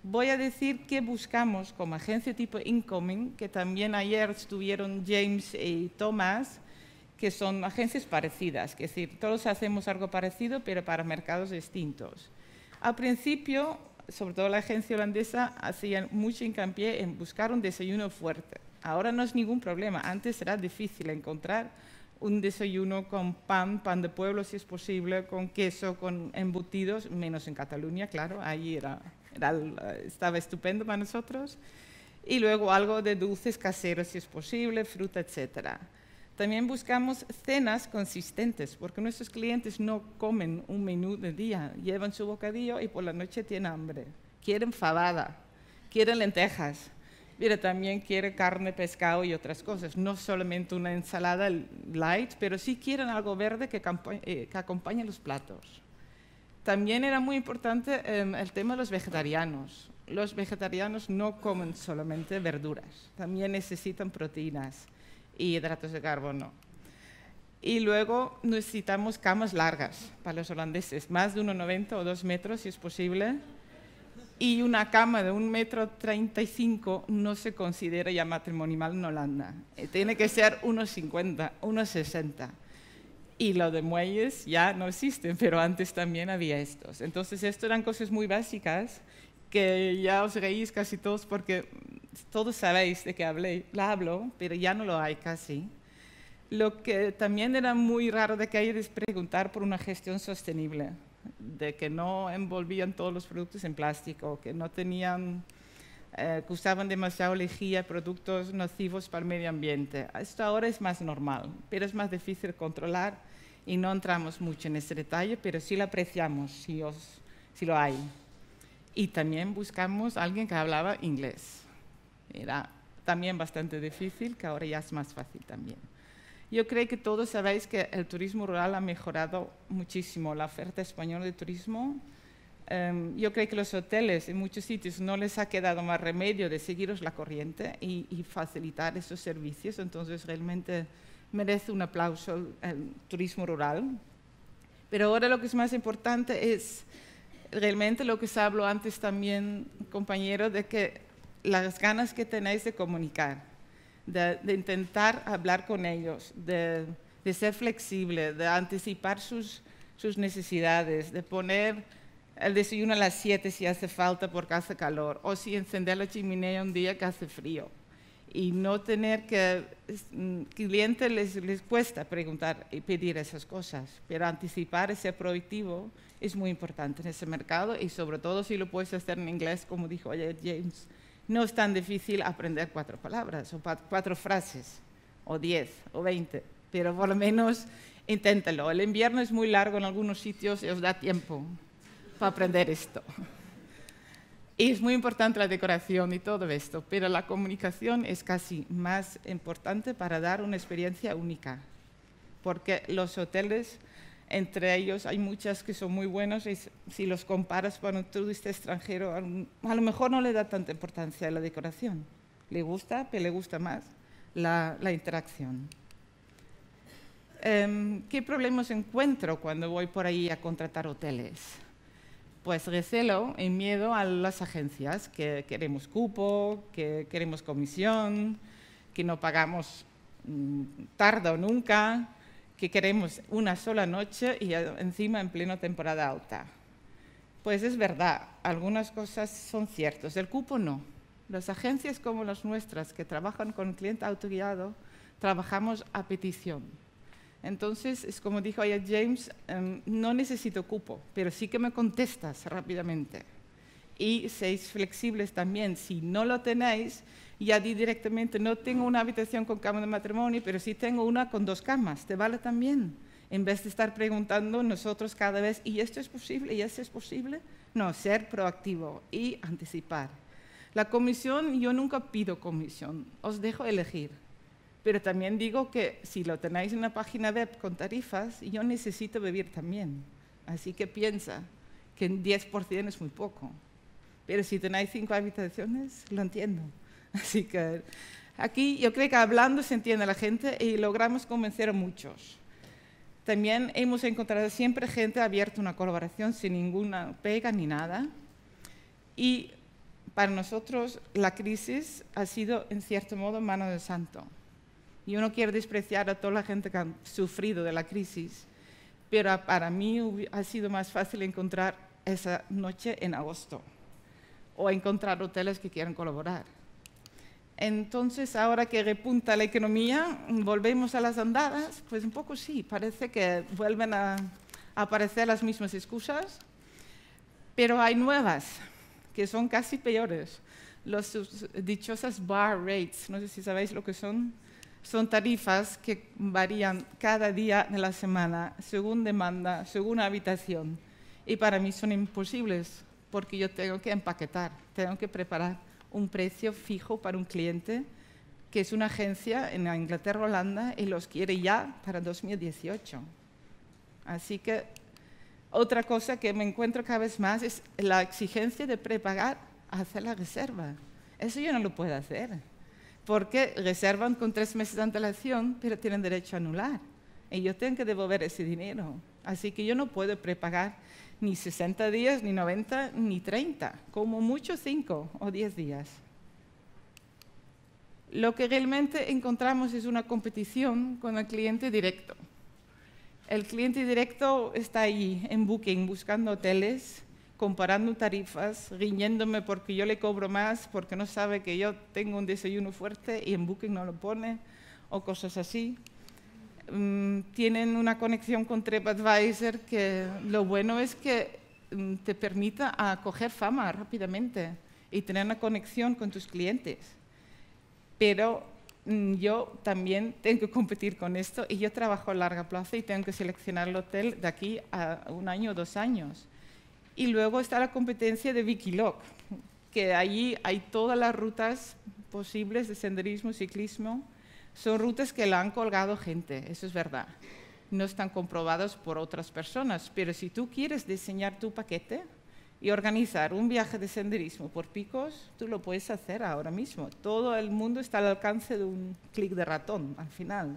voy a decir qué buscamos como agencia tipo Incoming, que también ayer estuvieron James y Thomas, que son agencias parecidas, es decir, todos hacemos algo parecido, pero para mercados distintos. Al principio, sobre todo la agencia holandesa, hacía mucho hincapié en buscar un desayuno fuerte. Ahora no es ningún problema, antes era difícil encontrar un desayuno con pan, pan de pueblo si es posible, con queso, con embutidos, menos en Cataluña, claro, ahí era estaba estupendo para nosotros. Y luego algo de dulces caseros, si es posible, fruta, etcétera. También buscamos cenas consistentes, porque nuestros clientes no comen un menú de día, llevan su bocadillo y por la noche tienen hambre. Quieren fabada, quieren lentejas, mira también quieren carne, pescado y otras cosas. No solamente una ensalada light, pero sí quieren algo verde que eh, acompañe los platos también era muy importante em, el tema de los vegetarianos. Los vegetarianos no comen solamente verduras, también necesitan proteínas y hidratos de carbono. Y luego necesitamos camas largas para los holandeses, más de 1,90 o 2 metros si es posible. Y una cama de 1,35 metro no se considera ya matrimonial en Holanda. Eh, tiene que ser 1,50, 1,60 y lo de muelles ya no existen, pero antes también había estos. Entonces, esto eran cosas muy básicas que ya os reís casi todos porque todos sabéis de qué hablé, la hablo, pero ya no lo hay casi. Lo que también era muy raro de que hay es preguntar por una gestión sostenible, de que no envolvían todos los productos en plástico, que no tenían, eh, que usaban demasiado lejía, productos nocivos para el medio ambiente. Esto ahora es más normal, pero es más difícil controlar y no entramos mucho en ese detalle, pero sí lo apreciamos, si, os, si lo hay. Y también buscamos a alguien que hablaba inglés. Era también bastante difícil, que ahora ya es más fácil también. Yo creo que todos sabéis que el turismo rural ha mejorado muchísimo, la oferta española de turismo. Em, yo creo que los hoteles en muchos sitios no les ha quedado más remedio de seguiros la corriente y, y facilitar esos servicios, entonces realmente merece un aplauso el, turismo rural. Pero ahora lo que es más importante es realmente lo que se habló antes también, compañero, de que las ganas que tenéis de comunicar, de, intentar hablar con ellos, de, ser flexible, de anticipar sus, sus necesidades, de poner el desayuno a las 7 si hace falta porque hace calor, o si encender la chimenea un día que hace frío y no tener que, mm, cliente les, les cuesta preguntar y pedir esas cosas, pero anticipar ese proactivo es muy importante en ese mercado y sobre todo si lo puedes hacer en inglés, como dijo ayer James, no es tan difícil aprender cuatro palabras o cuatro frases o diez o veinte, pero por lo menos inténtalo. El invierno es muy largo en algunos sitios y os da tiempo para aprender esto. Es muy importante la decoración y todo esto, pero la comunicación es casi más importante para dar una experiencia única, porque los hoteles, entre ellos hay muchas que son muy buenos y si los comparas con un turista extranjero, a lo mejor no le da tanta importancia a la decoración. Le gusta, pero le gusta más la interacción. Em, ¿Qué problemas encuentro cuando voy por ahí a contratar hoteles? pues recelo y miedo a las agencias, que queremos cupo, que queremos comisión, que no pagamos mm, tarde o nunca, que queremos una sola noche y eh, encima en plena temporada alta. Pues es verdad, algunas cosas son ciertas, el cupo no. Las agencias como las nuestras que trabajan con cliente autoguiado, trabajamos a petición entonces, es como dijo ayer James, em, no necesito cupo, pero sí que me contestas rápidamente. Y seis flexibles también. Si no lo tenéis, ya di directamente, no tengo una habitación con cama de matrimonio, pero sí tengo una con dos camas, ¿te vale también? En vez de estar preguntando nosotros cada vez, ¿y esto es posible? ¿Y eso es posible? No, ser proactivo y anticipar. La comisión, yo nunca pido comisión, os dejo elegir. Pero también digo que si lo tenéis en una página web con tarifas, yo necesito beber también. Así que piensa que en 10% es muy poco. Pero si tenéis cinco habitaciones, lo entiendo. Así que aquí yo creo que hablando se entiende a la gente y logramos convencer a muchos. También hemos encontrado siempre gente abierta a una colaboración sin ninguna pega ni nada. Y para nosotros la crisis ha sido, en cierto modo, mano del santo. Yo no quiero despreciar a toda la gente que ha sufrido de la crisis, pero para mí ha sido más fácil encontrar esa noche en agosto o encontrar hoteles que quieran colaborar. Entonces, ahora que repunta la economía, ¿volvemos a las andadas? Pues un poco sí, parece que vuelven a aparecer las mismas excusas, pero hay nuevas que son casi peores. Las dichosas bar rates, no sé si sabéis lo que son, son tarifas que varían cada día de la semana, según demanda, según habitación. Y para mí son imposibles, porque yo tengo que empaquetar, tengo que preparar un precio fijo para un cliente que es una agencia en Inglaterra, Holanda, y los quiere ya para 2018. Así que otra cosa que me encuentro cada vez más es la exigencia de prepagar hacer la reserva. Eso yo no lo puedo hacer porque reservan con tres meses de antelación, pero tienen derecho a anular. Ellos tienen que devolver ese dinero. Así que yo no puedo prepagar ni 60 días, ni 90, ni 30, como mucho 5 o 10 días. Lo que realmente encontramos es una competición con el cliente directo. El cliente directo está ahí en Booking buscando hoteles, comparando tarifas, riñéndome porque yo le cobro más, porque no sabe que yo tengo un desayuno fuerte y en Booking no lo pone, o cosas así. Mm, tienen una conexión con TripAdvisor que lo bueno es que mm, te permita acoger fama rápidamente y tener una conexión con tus clientes. Pero mm, yo también tengo que competir con esto y yo trabajo a larga plazo y tengo que seleccionar el hotel de aquí a un año o dos años. Y luego está la competencia de Wikiloc, que allí hay todas las rutas posibles de senderismo, ciclismo. Son rutas que la han colgado gente, eso es verdad. No están comprobadas por otras personas, pero si tú quieres diseñar tu paquete y organizar un viaje de senderismo por picos, tú lo puedes hacer ahora mismo. Todo el mundo está al alcance de un clic de ratón al final.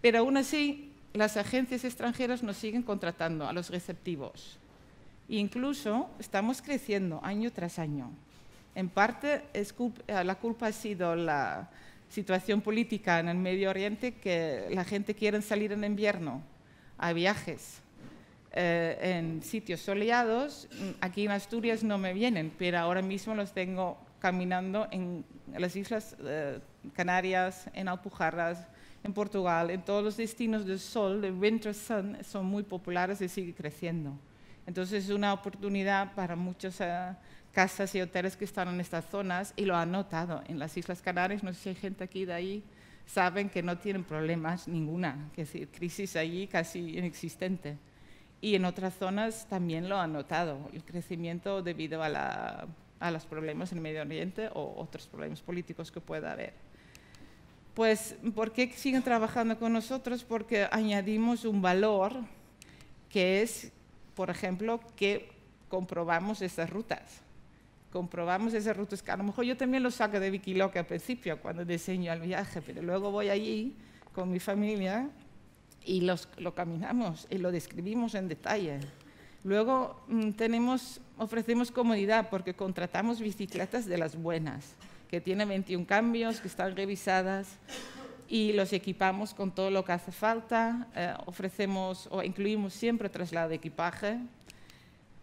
Pero aún así, las agencias extranjeras nos siguen contratando a los receptivos incluso estamos creciendo año tras año. En parte eh, la culpa ha sido la situación política en el Medio Oriente, que la gente quiere salir en invierno a viajes eh, en sitios soleados. Aquí en Asturias no me vienen, pero ahora mismo los tengo caminando en las Islas eh, Canarias, en Alpujarras, en Portugal, en todos los destinos del sol, de Winter Sun, son muy populares y sigue creciendo. Entonces es una oportunidad para muchas ah, casas y hoteles que están en estas zonas y lo han notado. En las Islas Canarias, no sé si hay gente aquí de ahí, saben que no tienen problemas ninguna, que decir, crisis allí casi inexistente. Y en otras zonas también lo han notado, el crecimiento debido a, a los problemas en el Medio Oriente o otros problemas políticos que pueda haber. Pues, ¿por qué siguen trabajando con nosotros? Porque añadimos un valor que es por ejemplo, que comprobamos esas rutas. Comprobamos esas rutas, que a lo mejor yo también lo saco de Wikiloc al principio, cuando diseño el viaje, pero luego voy allí con mi familia y los, lo caminamos y lo describimos en detalle. Luego mm, tenemos, ofrecemos comodidad porque contratamos bicicletas de las buenas, que tienen 21 cambios, que están revisadas, y los equipamos con todo lo que hace falta. Eh, ofrecemos o incluimos siempre traslado de equipaje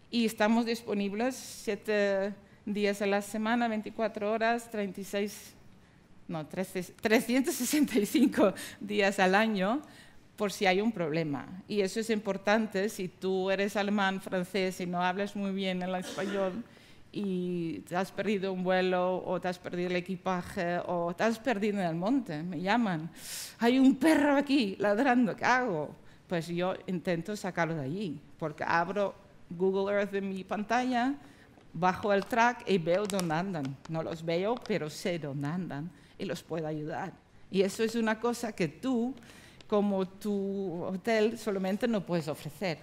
y estamos disponibles siete días a la semana, 24 horas, 36, no, 365 días al año por si hay un problema. Y eso es importante si tú eres alemán, francés y no hablas muy bien el español y te has perdido un vuelo o te has perdido el equipaje o te has perdido en el monte, me llaman. Hay un perro aquí ladrando, ¿qué hago? Pues yo intento sacarlo de allí, porque abro Google Earth en mi pantalla, bajo el track y veo dónde andan. No los veo, pero sé dónde andan y los puedo ayudar. Y eso es una cosa que tú, como tu hotel, solamente no puedes ofrecer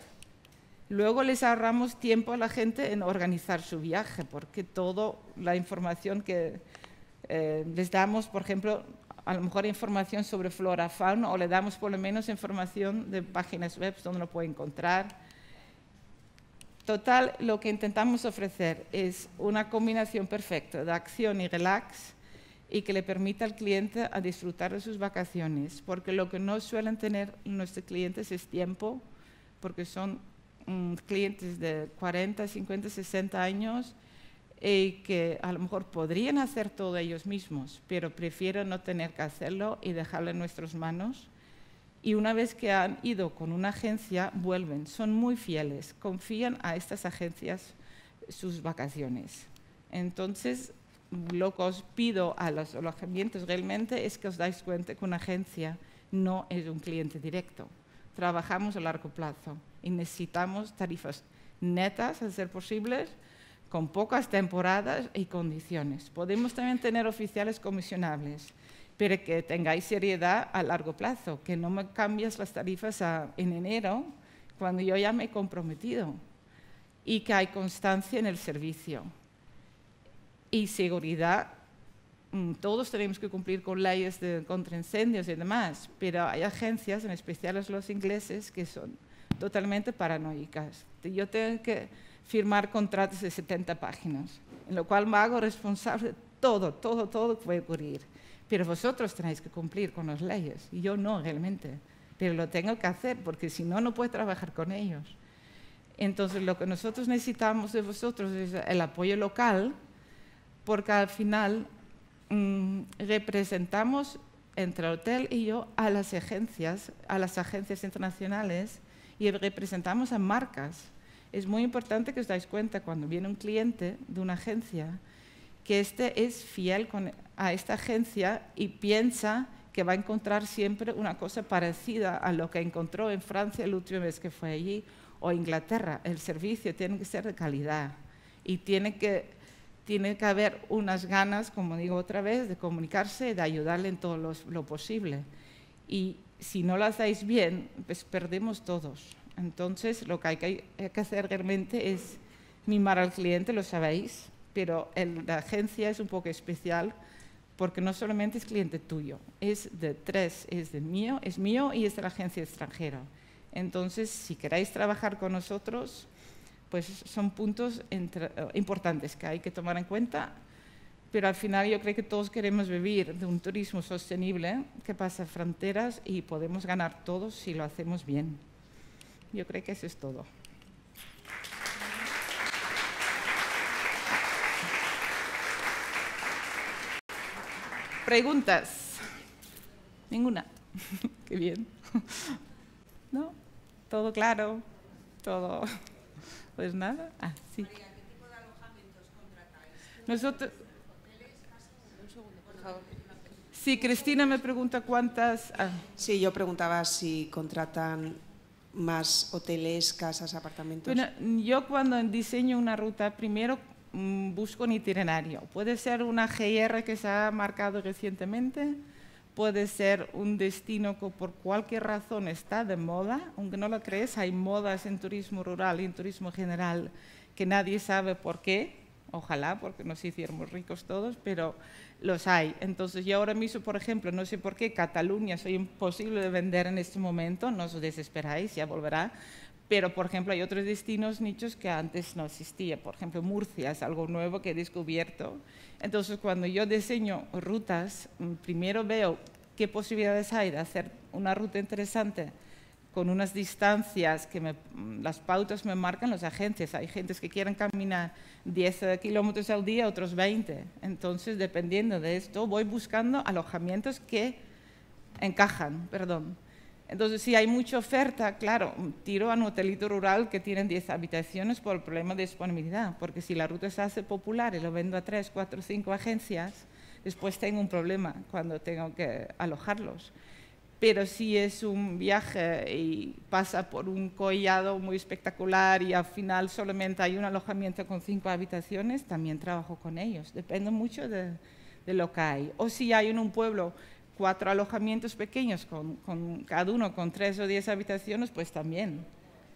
Luego les ahorramos tiempo a la gente en organizar su viaje, porque toda la información que eh, les damos, por ejemplo, a lo mejor información sobre flora, fauna, o le damos por lo menos información de páginas web donde lo puede encontrar. Total, lo que intentamos ofrecer es una combinación perfecta de acción y relax y que le permita al cliente a disfrutar de sus vacaciones, porque lo que no suelen tener nuestros clientes es tiempo, porque son Mm, clientes de 40, 50, 60 años y que a lo mejor podrían hacer todo ellos mismos, pero prefieren no tener que hacerlo y dejarlo en nuestras manos. Y una vez que han ido con una agencia, vuelven, son muy fieles, confían a estas agencias sus vacaciones. Entonces, lo que os pido a los alojamientos realmente es que os dais cuenta que una agencia no es un cliente directo trabajamos a largo plazo y necesitamos tarifas netas, al ser posibles, con pocas temporadas y condiciones. Podemos también tener oficiales comisionables, pero que tengáis seriedad a largo plazo, que no me cambies las tarifas en enero cuando yo ya me he comprometido y que hay constancia en el servicio y seguridad Mm, todos tenemos que cumplir con leyes de, contra y demás, pero hay agencias, en especial los ingleses, que son totalmente paranoicas. Yo tengo que firmar contratos de 70 páginas, en lo cual me hago responsable de todo, todo, todo que puede ocurrir. Pero vosotros tenéis que cumplir con las leyes, y yo no realmente, pero lo tengo que hacer porque si no, no puedo trabajar con ellos. Entonces, lo que nosotros necesitamos de vosotros es el apoyo local, porque al final Mm, representamos entre hotel y yo a las agencias, a las agencias internacionales y representamos a marcas. Es muy importante que os dais cuenta cuando viene un cliente de una agencia que este es fiel a esta agencia y piensa que va a encontrar siempre una cosa parecida a lo que encontró en Francia el último vez que fue allí o Inglaterra. El servicio tiene que ser de calidad y tiene que tiene que haber unas ganas, como digo otra vez, de comunicarse, de ayudarle en todo lo posible. Y si no lo hacéis bien, pues perdemos todos. Entonces, lo que hay que, hacer realmente es mimar al cliente, lo sabéis, pero la agencia es un poco especial porque no solamente es cliente tuyo, es de tres, es de mío, es mío y es de la agencia extranjera. Entonces, si queráis trabajar con nosotros, pues son puntos eh, importantes que hay que tomar en cuenta. Pero al final yo creo que todos queremos vivir de un turismo sostenible que pasa fronteras y podemos ganar todos si lo hacemos bien. Yo creo que eso es todo. Preguntas. Ninguna. Qué bien. ¿No? Todo claro. Todo. Pues nada, así. Ah, ¿qué tipo de alojamientos contratáis? Este, Nosotros... Sí, Cristina me pregunta cuántas... Ah. Sí, yo preguntaba si contratan más hoteles, casas, apartamentos. Bueno, yo cuando diseño una ruta, primero mm, busco un itinerario. Puede ser una GR que se ha marcado recientemente, puede ser un destino que por cualquier razón está de moda, aunque no lo crees, hay modas en turismo rural y en turismo general que nadie sabe por qué, ojalá, porque nos hiciéramos ricos todos, pero los hay. Entonces, yo ahora mismo, por ejemplo, no sé por qué Cataluña soy imposible de vender en este momento, no os desesperáis, ya volverá, pero por ejemplo hay otros destinos, nichos que antes no existía. Por ejemplo, Murcia es algo nuevo que he descubierto. Entonces, cuando yo diseño rutas, mm, primero veo qué posibilidades hay de hacer una ruta interesante con unas distancias que mm, las pautas me marcan los agentes. Hay gentes que quieren caminar 10 eh, kilómetros al día, otros 20. Entonces, dependiendo de esto, voy buscando alojamientos que encajan, perdón. Entonces, si hay mucha oferta, claro, tiro a un hotelito rural que tiene 10 habitaciones por el problema de disponibilidad, porque si la ruta se hace popular y lo vendo a 3, 4, 5 agencias, después tengo un problema cuando tengo que alojarlos. Pero si es un viaje y pasa por un collado muy espectacular y al final solamente hay un alojamiento con cinco habitaciones, también trabajo con ellos. Depende mucho de, de lo que hay. O si hay en un pueblo cuatro alojamientos pequeños, con, cada uno con tres o diez habitaciones, pues también.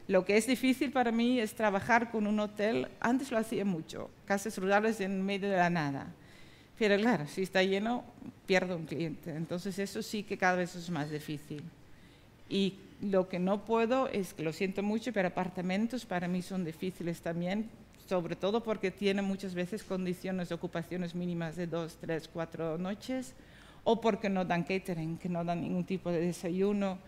Lo que es difícil para mí es trabajar con un hotel, antes lo hacía mucho, casas rurales en medio de la nada. Pero claro, si está lleno, pierdo un cliente. Entonces eso sí que cada vez es más difícil. Y lo que no puedo es que lo siento mucho, pero apartamentos para mí son difíciles también, sobre todo porque tienen muchas veces condiciones de ocupaciones mínimas de dos, tres, cuatro noches o porque no dan catering, que no dan ningún tipo de desayuno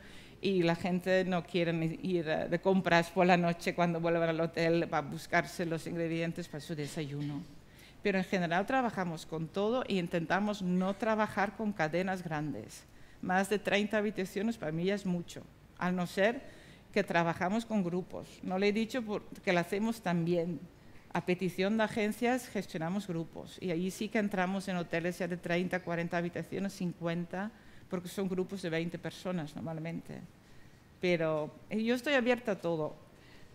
y la gente no quiere ir eh, de compras por la noche cuando vuelven al hotel para buscarse los ingredientes para su desayuno. Pero en general trabajamos con todo y intentamos no trabajar con cadenas grandes. Más de 30 habitaciones para mí ya es mucho, al no ser que trabajamos con grupos. No le he dicho que lo hacemos también, a petición de agencias gestionamos grupos y allí sí que entramos en hoteles ya de 30, 40 habitaciones, 50, porque son grupos de 20 personas normalmente. Pero eh, yo estoy abierta a todo,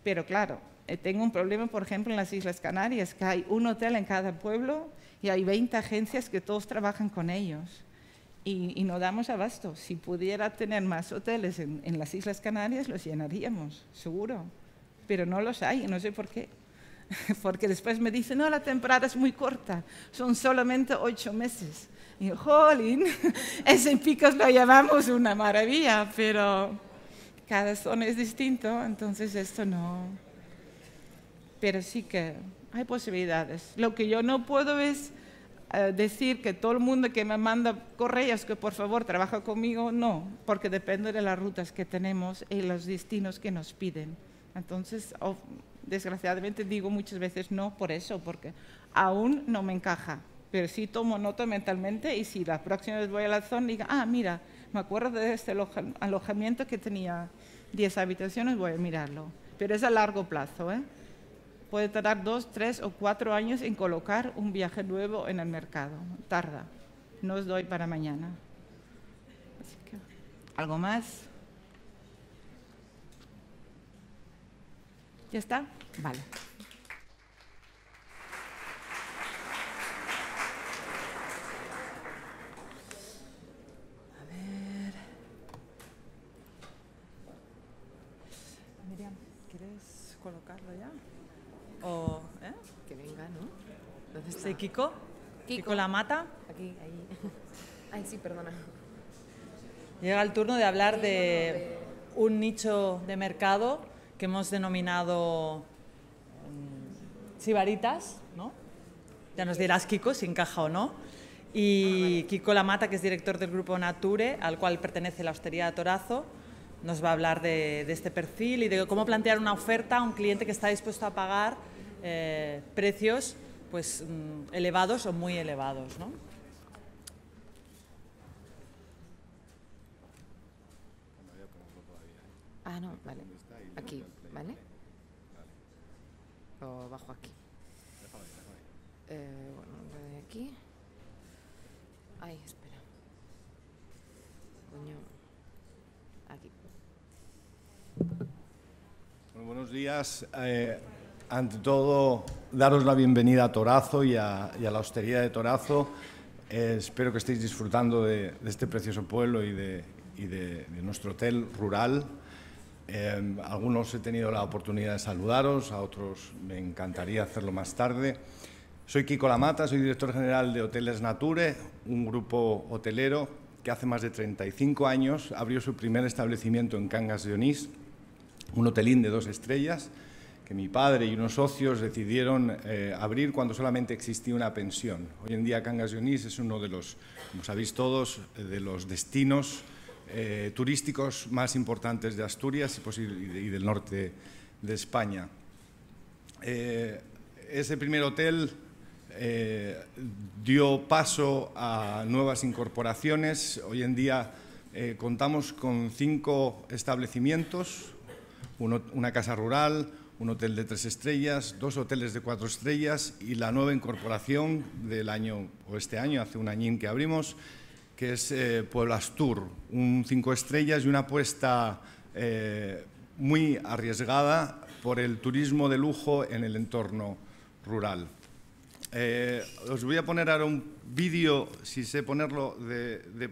pero claro, eh, tengo un problema, por ejemplo, en las Islas Canarias, que hay un hotel en cada pueblo y hay 20 agencias que todos trabajan con ellos. Y, no damos abasto. Si pudiera tener más hoteles en, en las Islas Canarias, los llenaríamos, seguro. Pero no los hay, no sé por qué. porque después me dicen, no, la temporada es muy corta, son solamente ocho meses. Y jolín, ese picos lo llamamos una maravilla, pero cada zona es distinto, entonces esto no. Pero sí que hay posibilidades. Lo que yo no puedo es eh, decir que todo el mundo que me manda correos que por favor trabaja conmigo, no, porque depende de las rutas que tenemos y los destinos que nos piden. Entonces, desgraciadamente digo muchas veces no por eso, porque aún no me encaja, pero sí tomo nota mentalmente y si la próxima vez voy a la zona digo, ah, mira, me acuerdo de este alojamiento que tenía 10 habitaciones, voy a mirarlo. Pero es a largo plazo, ¿eh? Puede tardar dos, tres o cuatro años en colocar un viaje nuevo en el mercado. Tarda. No os doy para mañana. Así que, ¿algo más? ¿Ya está? Vale. A ver. Miriam, ¿quieres colocarlo ya? O, ¿eh? Que venga, ¿no? Entonces, está? Kiko. Kiko. Kiko la mata. Aquí, ahí. Ay, sí, perdona. Llega el turno de hablar de un nicho de mercado que hemos denominado Chivaritas, mm, ¿no? Ya nos dirás Kiko si encaja o no. Y ah, Kiko Lamata, que es director del grupo Nature, al cual pertenece la Hostería de Torazo, nos va a hablar de, este perfil y de cómo plantear una oferta a un cliente que está dispuesto a pagar eh, precios pues, mm, elevados o muy elevados. ¿no? Ah, no, vale. Aquí. ¿vale? Lo bajo aquí. Eh, bueno, aquí. Ay, espera. Aquí. buenos días. Eh, ante todo, daros la bienvenida a Torazo y a, la hostería de Torazo. Eh, espero que estéis disfrutando de, este precioso pueblo y de, de nuestro hotel rural. Eh, algunos he tenido la oportunidad de saludaros, a otros me encantaría hacerlo más tarde. Soy Kiko Lamata, soy director general de Hoteles Nature, un grupo hotelero que hace más de 35 años abrió su primer establecimiento en Cangas de Onís, un hotelín de dos estrellas que mi padre y unos socios decidieron eh, abrir cuando solamente existía una pensión. Hoy en día Cangas de Onís es uno de los, como sabéis todos, de los destinos eh, turísticos más importantes de Asturias y, del norte de España. Eh, ese primer hotel eh, dio paso a nuevas incorporaciones. Hoy en día contamos con cinco establecimientos, una casa rural, un hotel de tres estrellas, dos hoteles de cuatro estrellas y la nueva incorporación del año o este año, hace un añín que abrimos, que es eh, un cinco estrellas y una apuesta eh, muy arriesgada por el turismo de lujo en el entorno rural. Eh, os voy a poner ahora un vídeo, si sé ponerlo, de, de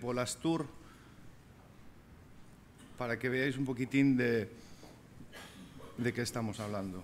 para que veáis un poquitín de qué estamos hablando.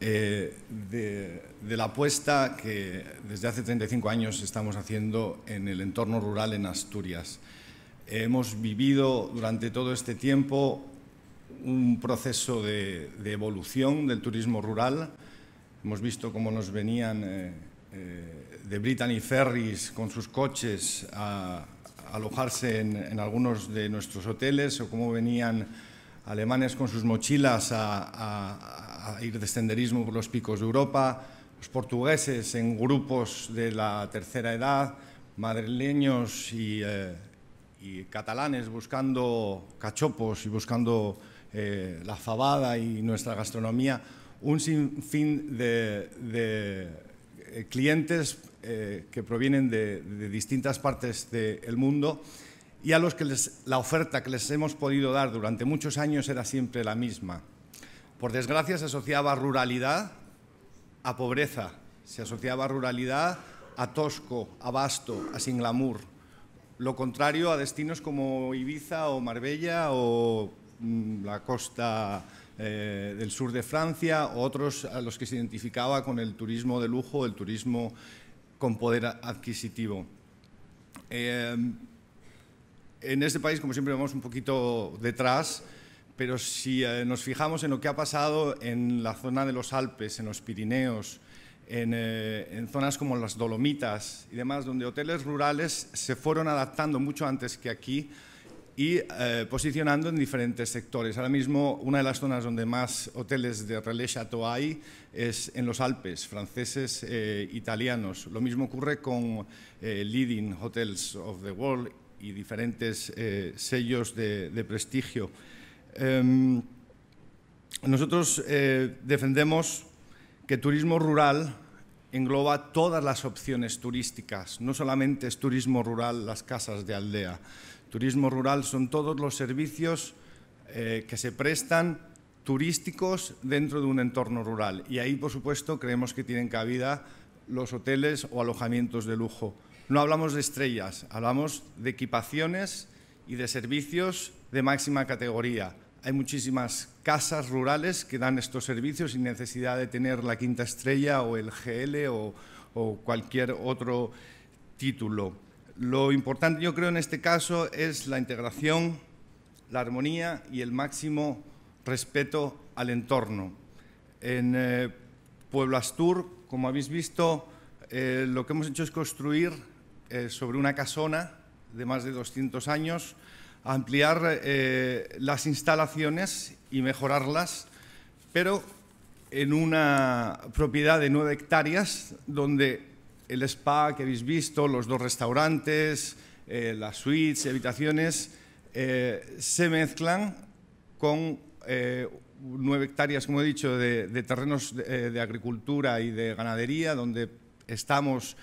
Eh, de, la apuesta que desde hace 35 años estamos haciendo en el entorno rural en Asturias. Hemos vivido durante todo este tiempo un proceso de, evolución del turismo rural. Hemos visto cómo nos venían eh, eh, de Brittany Ferries con sus coches a, alojarse en, algunos de nuestros hoteles o cómo venían alemanes con sus mochilas a, ir de senderismo por los picos de Europa, los portugueses en grupos de la tercera edad, madrileños y, eh, catalanes buscando cachopos y buscando eh, la fabada y nuestra gastronomía, un sinfín de, eh, clientes que provienen de, distintas partes del mundo y a los que les, la oferta que les hemos podido dar durante muchos años era siempre la misma. Por desgracia se asociaba ruralidad a pobreza, se asociaba ruralidad a tosco, a basto, a sin glamour. Lo contrario a destinos como Ibiza o Marbella o mm, la costa eh, del sur de Francia, otros a los que se identificaba con el turismo de lujo, el turismo con poder adquisitivo. Eh, en este país, como siempre, vamos un poquito detrás, pero si eh, nos fijamos en lo que ha pasado en la zona de los Alpes, en los Pirineos, eh, en, zonas como las Dolomitas y demás, donde hoteles rurales se fueron adaptando mucho antes que aquí y eh, posicionando en diferentes sectores. Ahora mismo una de las zonas donde más hoteles de Relais Chateau hay es en los Alpes, franceses, eh, italianos. Lo mismo ocurre con Leading Hotels of the World y diferentes eh, sellos de, prestigio. Em, nosotros eh, defendemos que turismo rural engloba todas las opciones turísticas, no solamente es turismo rural las casas de aldea. Turismo rural son todos los servicios eh, que se prestan turísticos dentro de un entorno rural. Y ahí, por supuesto, creemos que tienen cabida los hoteles o alojamientos de lujo no hablamos de estrellas, hablamos de equipaciones y de servicios de máxima categoría. Hay muchísimas casas rurales que dan estos servicios sin necesidad de tener la quinta estrella o el GL o, cualquier otro título. Lo importante yo creo en este caso es la integración, la armonía y el máximo respeto al entorno. En eh, Puebla Astur, como habéis visto, eh, lo que hemos hecho es construir eh, sobre una casona de más de 200 años, ampliar eh, las instalaciones y mejorarlas, pero en una propiedad de nueve hectáreas donde el spa que habéis visto, los dos restaurantes, eh, las suites, habitaciones, se mezclan con nueve hectáreas, como he dicho, de, terrenos de, agricultura y de ganadería, donde estamos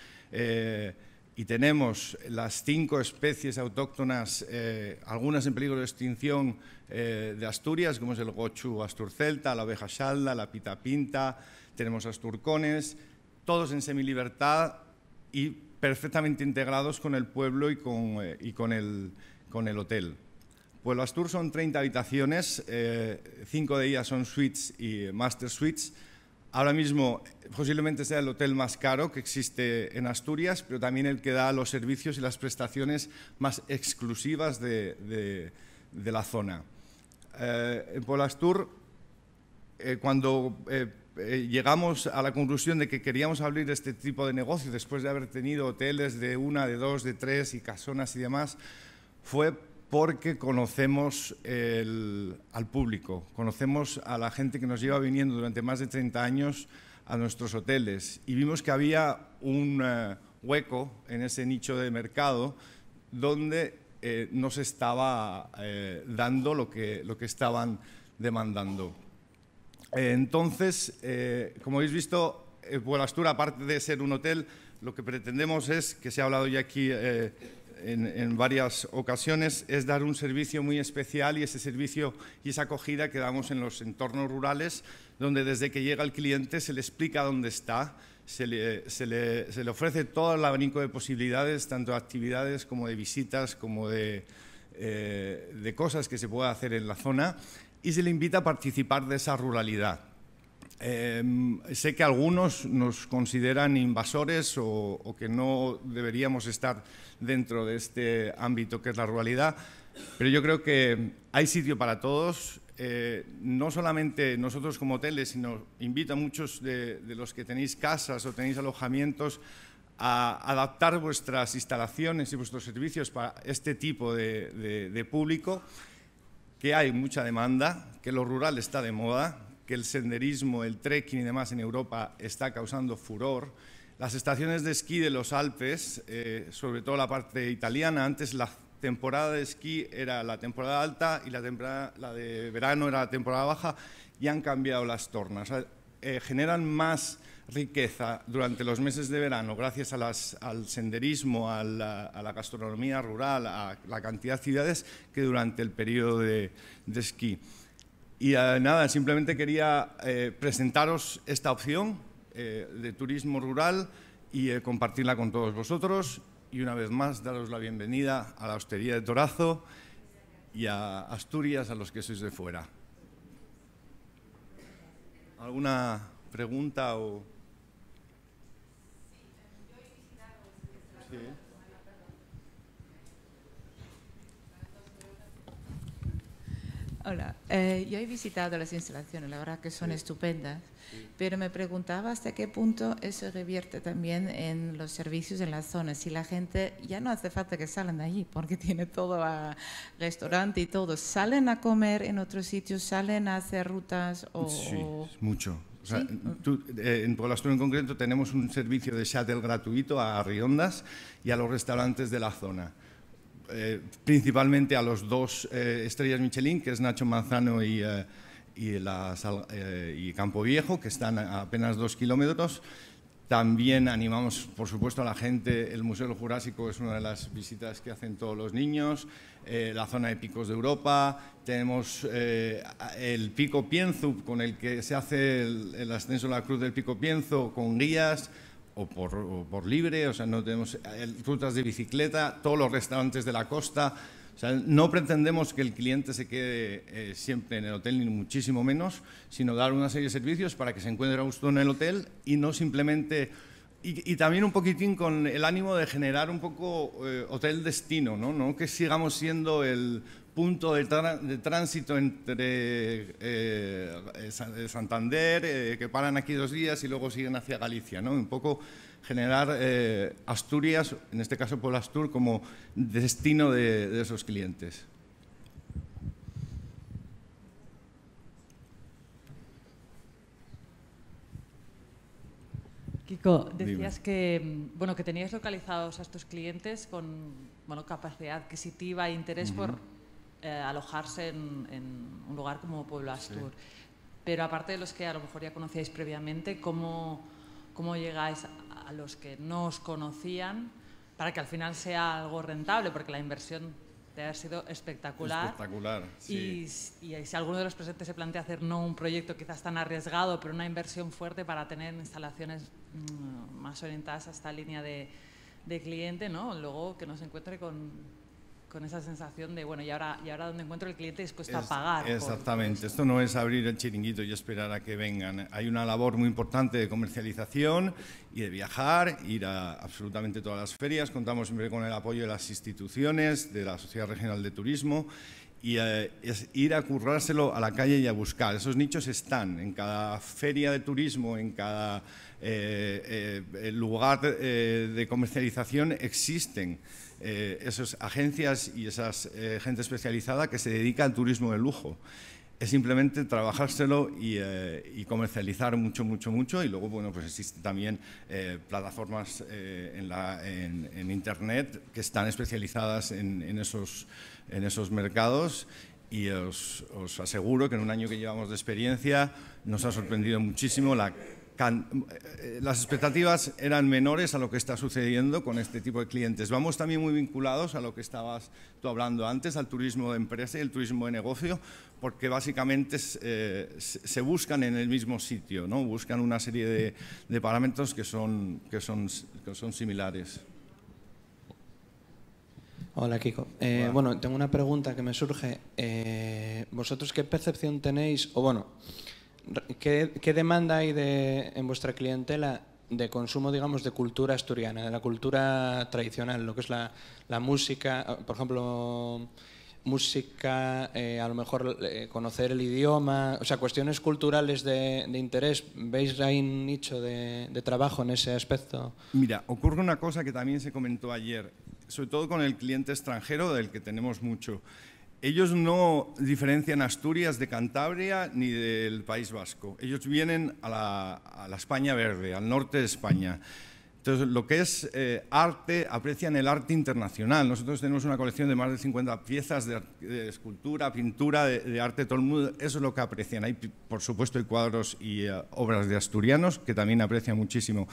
y tenemos las cinco especies autóctonas, eh, algunas en peligro de extinción eh, de Asturias, como es el gochu asturcelta, la oveja salda, la pita pinta. tenemos asturcones, todos en semilibertad y perfectamente integrados con el pueblo y con, eh, el, hotel. Pueblo Astur son 30 habitaciones, cinco de ellas son suites y master suites, Ahora mismo eh, posiblemente sea el hotel más caro que existe en Asturias, pero también el que da los servicios y las prestaciones más exclusivas de, la zona. Eh, en Polastur, eh, cuando llegamos a la conclusión de que queríamos abrir este tipo de negocio, después de haber tenido hoteles de una, de dos, de tres y casonas y demás, fue porque conocemos al público, conocemos a la gente que nos lleva viniendo durante más de 30 años a nuestros hoteles y vimos que había un eh, hueco en ese nicho de mercado donde eh, no se estaba eh, dando lo que, lo que estaban demandando. entonces, como habéis visto, astur aparte de ser un hotel, lo que pretendemos es, que se ha hablado ya aquí en, varias ocasiones es dar un servicio muy especial y ese servicio y esa acogida que damos en los entornos rurales, donde desde que llega el cliente se le explica dónde está, se le, ofrece todo el abanico de posibilidades, tanto de actividades como de visitas, como de, eh, de cosas que se pueda hacer en la zona, y se le invita a participar de esa ruralidad. Em, sé que algunos nos consideran invasores o, que no deberíamos estar dentro de este ámbito que es la ruralidad, pero yo creo que hay sitio para todos. Eh, no solamente nosotros como hoteles, sino invito a muchos de, los que tenéis casas o tenéis alojamientos a adaptar vuestras instalaciones y vuestros servicios para este tipo de, de público, que hay mucha demanda, que lo rural está de moda, que el senderismo, el trekking y demás en Europa está causando furor. Las estaciones de esquí de los Alpes, eh, sobre todo la parte italiana, antes la temporada de esquí era la temporada alta y la, temporada, la de verano era la temporada baja y han cambiado las tornas. Eh, eh, generan más riqueza durante los meses de verano gracias al senderismo, a la, gastronomía rural, a la cantidad de ciudades que durante el periodo de esquí. Y eh, nada, simplemente quería eh, presentaros esta opción eh, de turismo rural y compartirla con todos vosotros. Y una vez más, daros la bienvenida a la Hostería de Torazo y a Asturias, a los que sois de fuera. ¿Alguna pregunta o...? Hola, eh, yo he visitado las instalaciones, la verdad que son estupendas, pero me preguntaba hasta qué punto eso revierte también en los servicios en la zona, si la gente ya no hace falta que salen de allí, porque tiene todo a restaurante y todo, salen a comer en otros sitios, salen a hacer rutas o... Sí, mucho. Eh, en en concreto tenemos un servicio de shuttle gratuito a Riondas y a los restaurantes de la zona. Eh, principalmente a los dos eh, estrellas Michelin, que es Nacho Manzano eh, y, Campo Viejo, que están a apenas dos kilómetros. También animamos, por supuesto, a la gente. El Museo Jurásico es una de las visitas que hacen todos los niños. la zona de picos de Europa. Tenemos el pico Pienzu, con el que se hace el, ascenso a la cruz del pico Pienzo, con guías o por, por libre, o sea, no tenemos eh, rutas de bicicleta, todos los restaurantes de la costa. O sea, no pretendemos que el cliente se quede eh, siempre en el hotel, ni muchísimo menos, sino dar una serie de servicios para que se encuentre a gusto en el hotel y no simplemente... Y, también un poquitín con el ánimo de generar un poco eh, hotel destino, ¿no? ¿no? Que sigamos siendo el punto de, tránsito entre eh, eh, eh, Santander, que paran aquí dos días y luego siguen hacia Galicia, ¿no? Un poco generar Asturias, en este caso Astur, como destino de, esos clientes. Kiko, decías que, mm, bueno, que tenías localizados a estos clientes con capacidad adquisitiva e interés por eh, alojarse en, un lugar como Pueblo Astur. Pero aparte de los que a lo mejor ya conocíais previamente, ¿cómo, cómo llegáis a los que no os conocían para que al final sea algo rentable? Porque la inversión te ha sido espectacular. Espectacular, Y, y, si alguno de los presentes se plantea hacer no un proyecto quizás tan arriesgado, pero una inversión fuerte para tener instalaciones mm, más orientadas a esta línea de, de cliente, ¿no? Luego que nos encuentre con con esa sensación de, bueno, ¿y ahora, y ahora dónde encuentro el cliente es, cuesta pagar? Exactamente, esto no es abrir el chiringuito y esperar a que vengan. Hay una labor muy importante de comercialización y de viajar, ir a absolutamente todas las ferias. Contamos siempre con el apoyo de las instituciones, de la Sociedad Regional de Turismo y eh, es ir a currárselo a la calle y a buscar. Esos nichos están en cada feria de turismo, en cada eh, eh, lugar de comercialización existen. Eh, esas agencias y esa eh, gente especializada que se dedica al turismo de lujo. Es simplemente trabajárselo y, eh, comercializar mucho, mucho, mucho. Y luego, bueno, pues existen también plataformas en, Internet que están especializadas en, esos, en esos mercados y os, os, aseguro que en un año que llevamos de experiencia nos ha sorprendido muchísimo la eh, las expectativas eran menores a lo que está sucediendo con este tipo de clientes. Vamos también muy vinculados a lo que estabas tú hablando antes, al turismo de empresa y el turismo de negocio, porque básicamente eh, se buscan en el mismo sitio, ¿no? buscan una serie de, parámetros que son, que son, son similares. Hola, Kiko. Eh, bueno, tengo una pregunta que me surge. ¿Vosotros qué percepción tenéis? O bueno, ¿qué, demanda hay de, en vuestra clientela de consumo, digamos, de cultura asturiana, de la cultura tradicional, lo que es la, música, por ejemplo, música, eh, a lo mejor eh, conocer el idioma, o sea, cuestiones culturales de, interés. ¿Veis ahí un nicho de, de, trabajo en ese aspecto? Mira, ocurre una cosa que también se comentó ayer, sobre todo con el cliente extranjero, del que tenemos mucho. Ellos no diferencian Asturias de Cantabria ni del País Vasco. Ellos vienen a la, España verde, al norte de España. Entonces, lo que es eh, arte, aprecian el arte internacional. Nosotros tenemos una colección de más de 50 piezas de, escultura, pintura, de, de, arte, todo el mundo. Eso es lo que aprecian. Hay, por supuesto, hay cuadros y eh, obras de asturianos que también aprecian muchísimo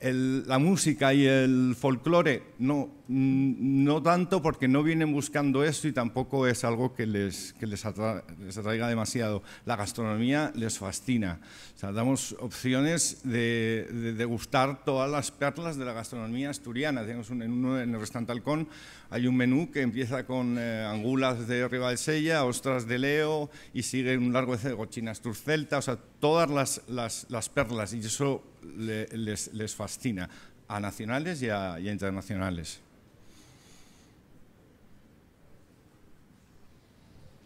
la música y el folclore, no, no tanto porque no vienen buscando esto y tampoco es algo que les, les, atraiga demasiado. La gastronomía les fascina. O sea, damos opciones de, de, degustar todas las perlas de la gastronomía asturiana. Tenemos en, el restaurante Alcón hay un menú que empieza con eh, angulas de Sella, ostras de Leo y sigue un largo de cochinas turcelta, o sea, todas las, las, las perlas. Y eso les, fascina, a nacionales y a, internacionales.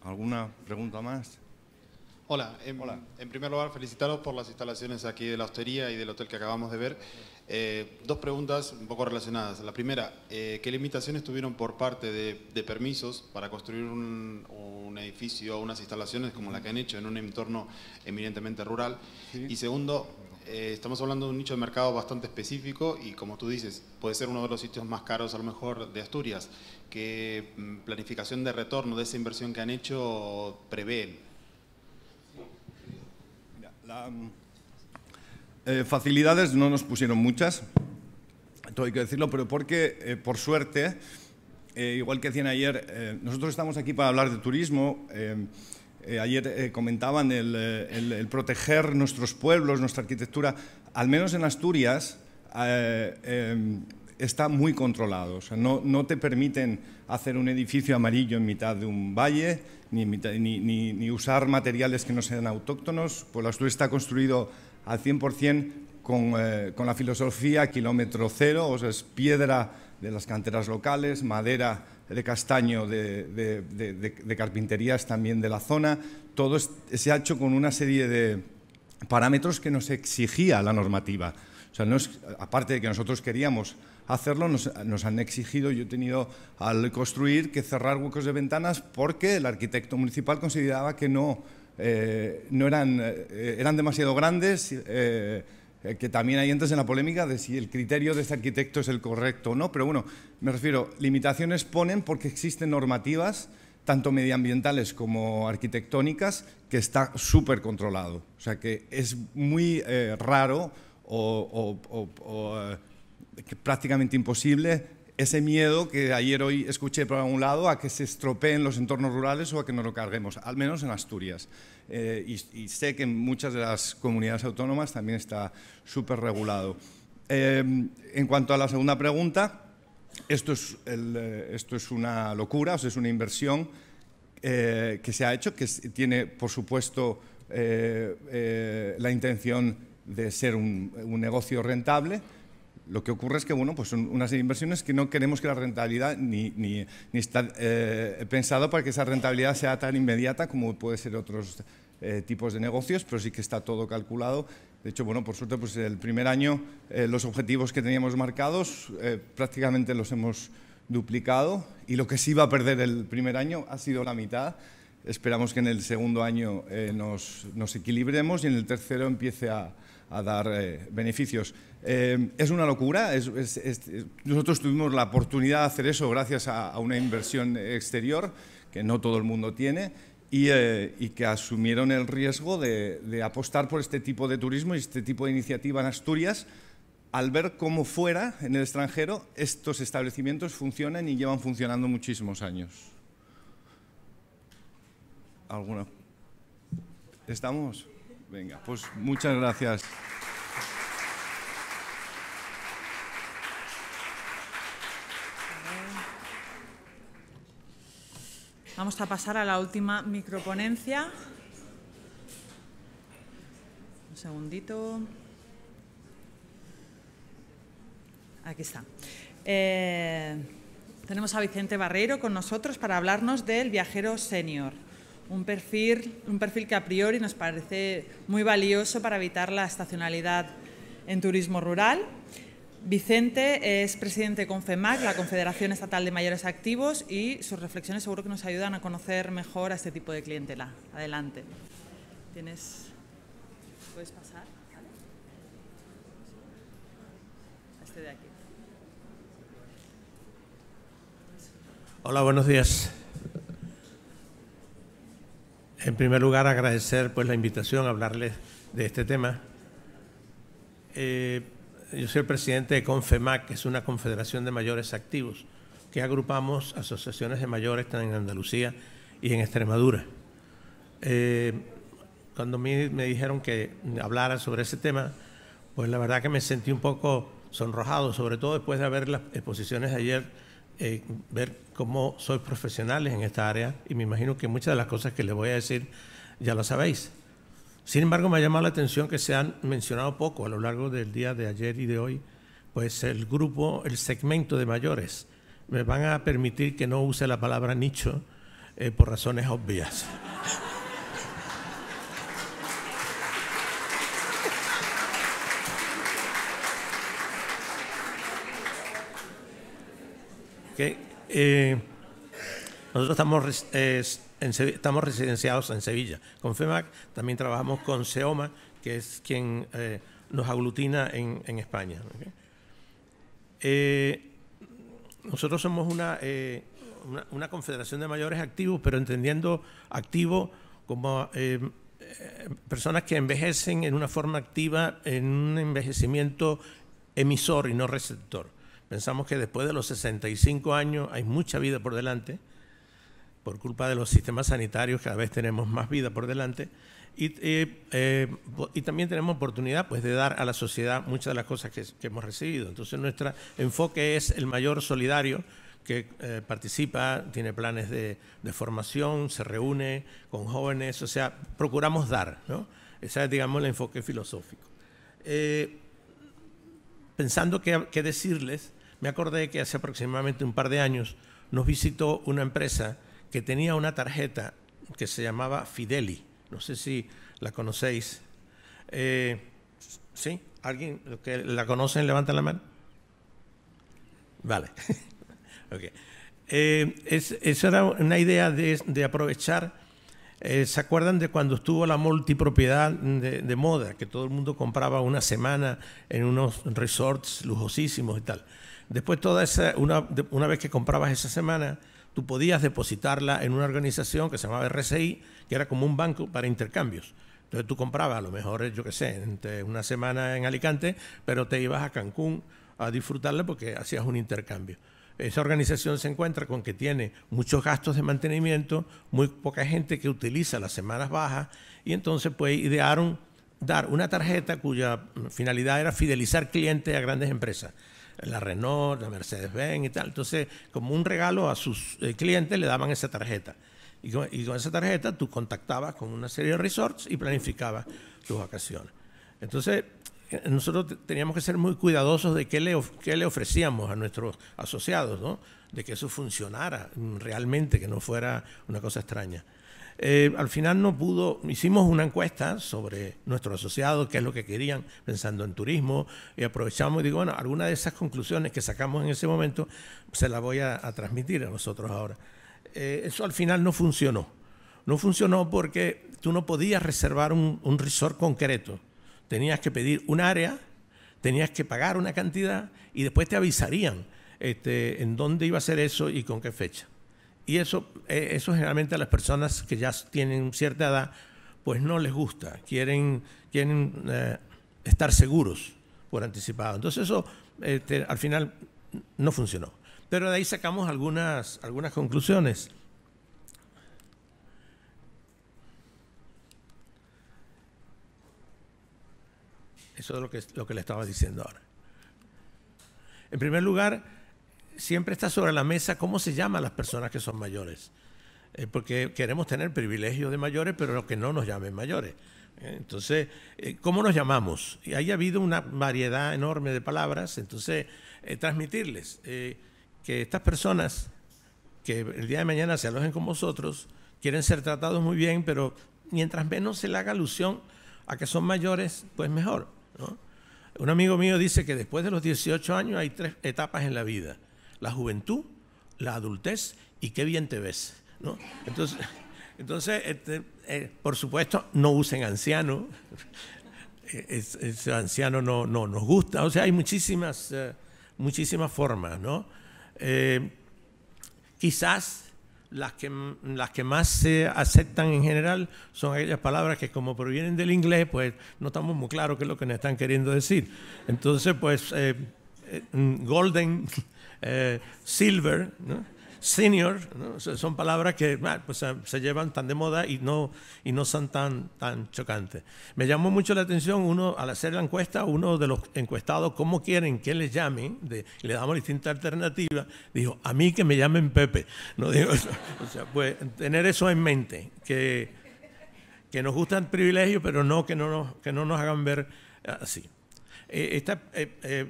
¿Alguna pregunta más? Hola en, en primer lugar, felicitaros por las instalaciones aquí de la hostería y del hotel que acabamos de ver. Eh, dos preguntas un poco relacionadas. La primera, eh, ¿qué limitaciones tuvieron por parte de, permisos para construir un, edificio o unas instalaciones como la que han hecho en un entorno eminentemente rural? Y segundo, eh, estamos hablando de un nicho de mercado bastante específico y como tú dices, puede ser uno de los sitios más caros a lo mejor de Asturias. ¿Qué mm, planificación de retorno de esa inversión que han hecho prevén? Mm, eh, facilidades no nos pusieron muchas, todo hay que decirlo, pero porque, eh, por suerte, igual que decían ayer, nosotros estamos aquí para hablar de turismo. Eh, ayer eh, comentaban eh, el, proteger nuestros pueblos, nuestra arquitectura, al menos en Asturias, em, está muy controlado. no, te permiten hacer un edificio amarillo en mitad de un valle, ni, usar materiales que no sean autóctonos. Pues Asturias está construido al 100% con, con la filosofía kilómetro cero, o sea, es piedra de las canteras locales, madera de castaño, de, carpinterías también de la zona. Todo se ha hecho con una serie de parámetros que nos exigía la normativa. sea, no es, aparte de que nosotros queríamos hacerlo, nos, han exigido, yo he tenido al construir que cerrar huecos de ventanas porque el arquitecto municipal consideraba que no, eh, no eran, eh, eran demasiado grandes. Eh, eh, que también hay entes en la polémica de si el criterio de este arquitecto es el correcto o no, pero bueno, me refiero, limitaciones ponen porque existen normativas tanto medioambientales como arquitectónicas, que está súper controlado. O sea que es muy eh, raro o, eh, prácticamente imposible ese miedo que ayer hoy escuché por un lado a que se estropeen los entornos rurales o a que nos lo carguemos, al menos en Asturias. Eh, y, sé que en muchas de las comunidades autónomas también está súper regulado. Em, en cuanto a la segunda pregunta, esto es, eh, una locura, es una inversión eh, que se ha hecho, que tiene, por supuesto, la intención de ser un negocio rentable lo que ocurre es que bueno, pues son unas inversiones que no queremos que la rentabilidad ni, ni, ni está eh, pensado para que esa rentabilidad sea tan inmediata como puede ser otros eh, tipos de negocios, pero sí que está todo calculado. De hecho, bueno, por suerte, pues el primer año eh, los objetivos que teníamos marcados prácticamente los hemos duplicado y lo que sí iba a perder el primer año ha sido la mitad. Esperamos que en el segundo año nos, nos equilibremos y en el tercero empiece a, a dar eh, beneficios. Eh, es una locura. nosotros tuvimos la oportunidad de hacer eso gracias a, una inversión exterior que no todo el mundo tiene y, eh, que asumieron el riesgo de, apostar por este tipo de turismo y este tipo de iniciativa en Asturias al ver cómo fuera, en el extranjero, estos establecimientos funcionan y llevan funcionando muchísimos años. ¿Alguno? ¿Estamos? Venga, pues muchas gracias. Vamos a pasar a la última microponencia. Un segundito. Aquí está. Eh, tenemos a Vicente Barreiro con nosotros para hablarnos del viajero senior un perfil, un perfil que a priori nos parece muy valioso para evitar la estacionalidad en turismo rural. Vicente es presidente de CONFEMAC, la Confederación Estatal de Mayores Activos, y sus reflexiones seguro que nos ayudan a conocer mejor a este tipo de clientela. Adelante. Tienes. Puedes pasar. Este aquí. Hola, buenos días. En primer lugar, agradecer pues, la invitación a hablarles de este tema. Eh, yo soy el presidente de CONFEMAC, que es una confederación de mayores activos, que agrupamos asociaciones de mayores en Andalucía y en Extremadura. Eh, cuando me, me dijeron que hablara sobre ese tema, pues la verdad que me sentí un poco sonrojado, sobre todo después de haber las exposiciones ayer eh, ver cómo sois profesionales en esta área y me imagino que muchas de las cosas que les voy a decir ya lo sabéis. Sin embargo, me ha llamado la atención que se han mencionado poco a lo largo del día de ayer y de hoy, pues el grupo, el segmento de mayores. Me van a permitir que no use la palabra nicho eh, por razones obvias. Eh, nosotros estamos, residenciados en Sevilla. Con FEMAC también trabajamos con SEOMA, que es quien eh, nos aglutina en, España. Eh, nosotros somos una, una, confederación de mayores activos, pero entendiendo activo como personas que envejecen en una forma activa, en un envejecimiento emisor y no receptor. Pensamos que después de los 65 años hay mucha vida por delante, por culpa de los sistemas sanitarios cada vez tenemos más vida por delante, y, eh, eh, y también tenemos oportunidad pues, de dar a la sociedad muchas de las cosas que, hemos recibido. Entonces nuestro enfoque es el mayor solidario que eh, participa, tiene planes de, formación, se reúne con jóvenes, o sea, procuramos dar, ¿no? Ese es, digamos, el enfoque filosófico pensando qué, decirles, me acordé que hace aproximadamente un par de años nos visitó una empresa que tenía una tarjeta que se llamaba Fideli. No sé si la conocéis. Eh, ¿Sí? ¿Alguien que la conoce levanta la mano? Vale. okay. Eh, esa era una idea de aprovechar eh, ¿Se acuerdan de cuando estuvo la multipropiedad de, moda, que todo el mundo compraba una semana en unos resorts lujosísimos y tal? Después, toda una, una vez que comprabas esa semana, tú podías depositarla en una organización que se llamaba RCI, que era como un banco para intercambios. Entonces tú comprabas, a lo mejor, eh, yo qué sé, una semana en Alicante, pero te ibas a Cancún a disfrutarla porque hacías un intercambio esa organización se encuentra con que tiene muchos gastos de mantenimiento, muy poca gente que utiliza las semanas bajas y entonces pues idearon dar una tarjeta cuya finalidad era fidelizar clientes a grandes empresas, la Renault, la Mercedes-Benz y tal. Entonces, como un regalo a sus eh, clientes le daban esa tarjeta. Y con, esa tarjeta tú contactabas con una serie de resorts y planificabas tus vacaciones. Entonces, nosotros teníamos que ser muy cuidadosos de qué le, ofrecíamos a nuestros asociados, de que eso funcionara mm, realmente, que no fuera una cosa extraña. Eh, al final no pudo, hicimos una encuesta sobre nuestros asociados, qué es lo que querían, pensando en turismo, y aprovechamos y digo, bueno, alguna de esas conclusiones que sacamos en ese momento se las voy a, transmitir a nosotros ahora. Eh, eso al final no funcionó. No funcionó porque tú no podías reservar un resort concreto tenías que pedir un área, tenías que pagar una cantidad y después te avisarían este, en dónde iba a ser eso y con qué fecha. Y eso, eh, eso generalmente a las personas que ya tienen cierta edad, pues no les gusta, quieren, quieren eh, estar seguros por anticipado. Entonces eso este, al final no funcionó. Pero de ahí sacamos algunas, algunas conclusiones. Eso es lo que, lo que le estaba diciendo ahora. En primer lugar, siempre está sobre la mesa cómo se llaman las personas que son mayores. Eh, porque queremos tener privilegios de mayores, pero los que no nos llamen mayores. Eh, entonces, eh, ¿cómo nos llamamos? Y ahí ha habido una variedad enorme de palabras. Entonces, transmitirles que estas personas que el día de mañana se alojen con vosotros quieren ser tratados muy bien, pero mientras menos se le haga alusión a que son mayores, pues mejor. Un amigo mío dice que después de los 18 años hay tres etapas en la vida. La juventud, la adultez y qué bien te ves. Entonces, entonces este, eh, por supuesto, no usen anciano. E, ese anciano no, no nos gusta. O sea, hay muchísimas, eh, muchísimas formas. ¿no? Eh, quizás las que, las que más se aceptan en general son aquellas palabras que como provienen del inglés, pues no estamos muy claros qué es lo que nos están queriendo decir. Entonces, pues, eh, eh, mm, golden, eh, silver, ¿no? senior, son palabras que ah, pues, se llevan tan de moda y no, y no son tan, tan chocantes. Me llamó mucho la atención, uno, al hacer la encuesta, uno de los encuestados, ¿cómo quieren que les llamen? le damos distintas alternativas, dijo, a mí que me llamen Pepe. No o sea, pues, tener eso en mente, que, que nos gustan privilegios, pero no que no nos, que no nos hagan ver ah, así. Eh, esta, eh, eh,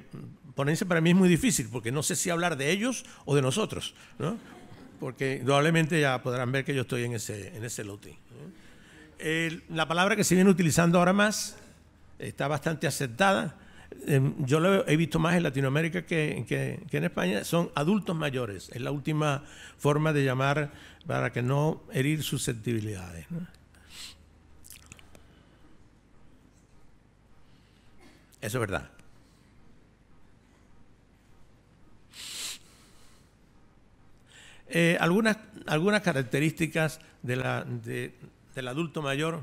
ponencia para mí es muy difícil porque no sé si hablar de ellos o de nosotros, porque probablemente ya podrán ver que yo estoy en ese, en ese lote. la palabra que se viene utilizando ahora más está bastante aceptada. Em, yo lo he visto más en Latinoamérica que, en España, son adultos mayores. Es la última forma de llamar para que no herir susceptibilidades. sensibilidades. Eso es verdad. Eh, algunas, algunas características del adulto mayor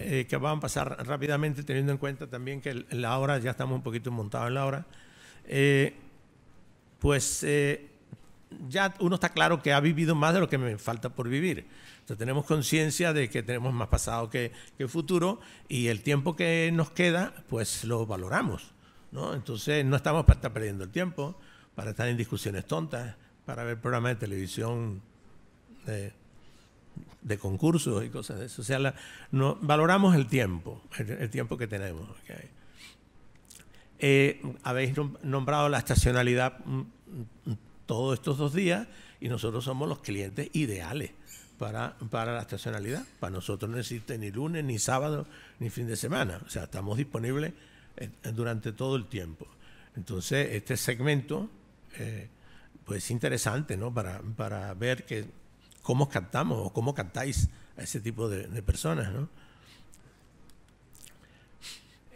eh, que van a pasar rápidamente, teniendo en cuenta también que la hora, ya estamos un poquito montados en la hora, eh, pues ya uno está claro que ha vivido más de lo que me falta por vivir. Entonces tenemos conciencia de que tenemos más pasado que, que, futuro y el tiempo que nos queda, pues lo valoramos. Entonces no estamos para estar perdiendo el tiempo, para estar en discusiones tontas para ver programas de televisión de, concursos y cosas de eso. O sea, valoramos el tiempo, el, tiempo que tenemos. Eh, habéis nombrado la estacionalidad mm, mm, todos estos dos días y nosotros somos los clientes ideales para, la estacionalidad. Para nosotros no existe ni lunes, ni sábado, ni fin de semana. O sea, estamos disponibles eh, durante todo el tiempo. Entonces, este segmento eh, pues interesante, ¿no? Para, ver que, cómo captamos o cómo captáis a ese tipo de, personas,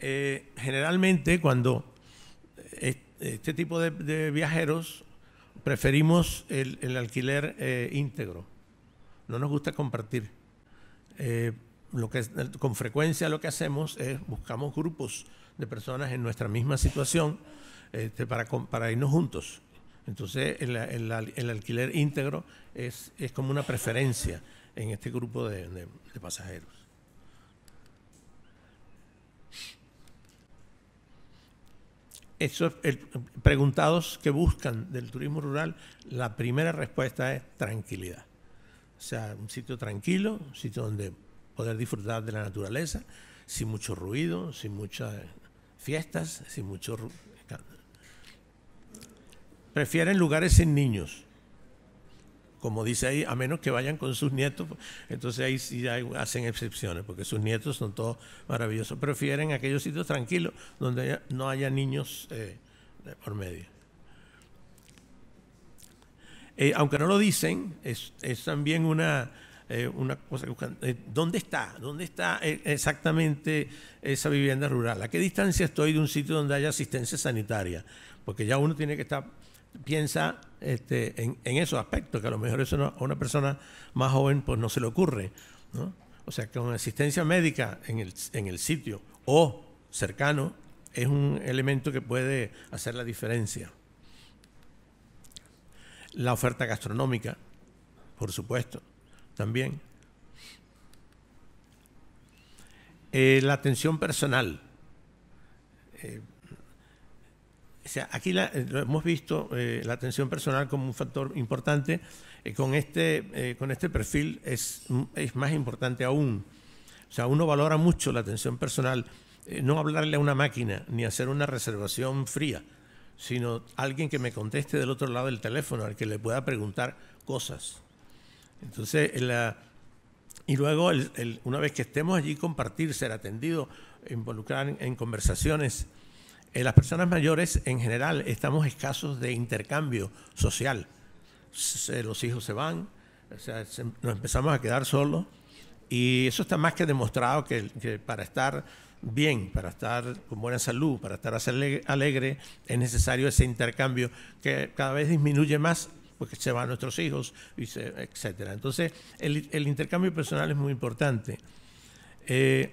eh, generalmente cuando este tipo de, viajeros preferimos el, alquiler eh, íntegro, no nos gusta compartir. Eh, lo que, con frecuencia lo que hacemos es buscamos grupos de personas en nuestra misma situación este, para, para irnos juntos. Entonces, el, el, alquiler íntegro es, como una preferencia en este grupo de, pasajeros. Eso, preguntados que buscan del turismo rural, la primera respuesta es tranquilidad. O sea, un sitio tranquilo, un sitio donde poder disfrutar de la naturaleza, sin mucho ruido, sin muchas fiestas, sin mucho prefieren lugares sin niños. Como dice ahí, a menos que vayan con sus nietos, entonces ahí sí hacen excepciones, porque sus nietos son todos maravillosos. Prefieren aquellos sitios tranquilos donde no haya niños eh, por medio. Eh, aunque no lo dicen, es, también una, eh, una cosa que buscan. ¿Dónde está? ¿Dónde está exactamente esa vivienda rural? ¿A qué distancia estoy de un sitio donde haya asistencia sanitaria? Porque ya uno tiene que estar piensa este, en, esos aspectos, que a lo mejor eso a una persona más joven pues no se le ocurre. O sea, que una asistencia médica en el, sitio o cercano es un elemento que puede hacer la diferencia. La oferta gastronómica, por supuesto, también. Eh, la atención personal. Eh, sea, aquí la, eh, hemos visto eh, la atención personal como un factor importante. Eh, con, este, con este perfil es, mm, es, más importante aún. O sea, uno valora mucho la atención personal. no hablarle a una máquina ni hacer una reservación fría, sino alguien que me conteste del otro lado del teléfono, al que le pueda preguntar cosas. Entonces, y luego, una vez que estemos allí, compartir, ser atendido, involucrar en conversaciones. Eh, las personas mayores en general estamos escasos de intercambio social. los hijos se van, nos empezamos a quedar solos y eso está más que demostrado que, para estar bien, para estar con buena salud, para estar alegre, es necesario ese intercambio que cada vez disminuye más porque se van nuestros hijos, y Entonces, el, intercambio personal es muy importante. Eh,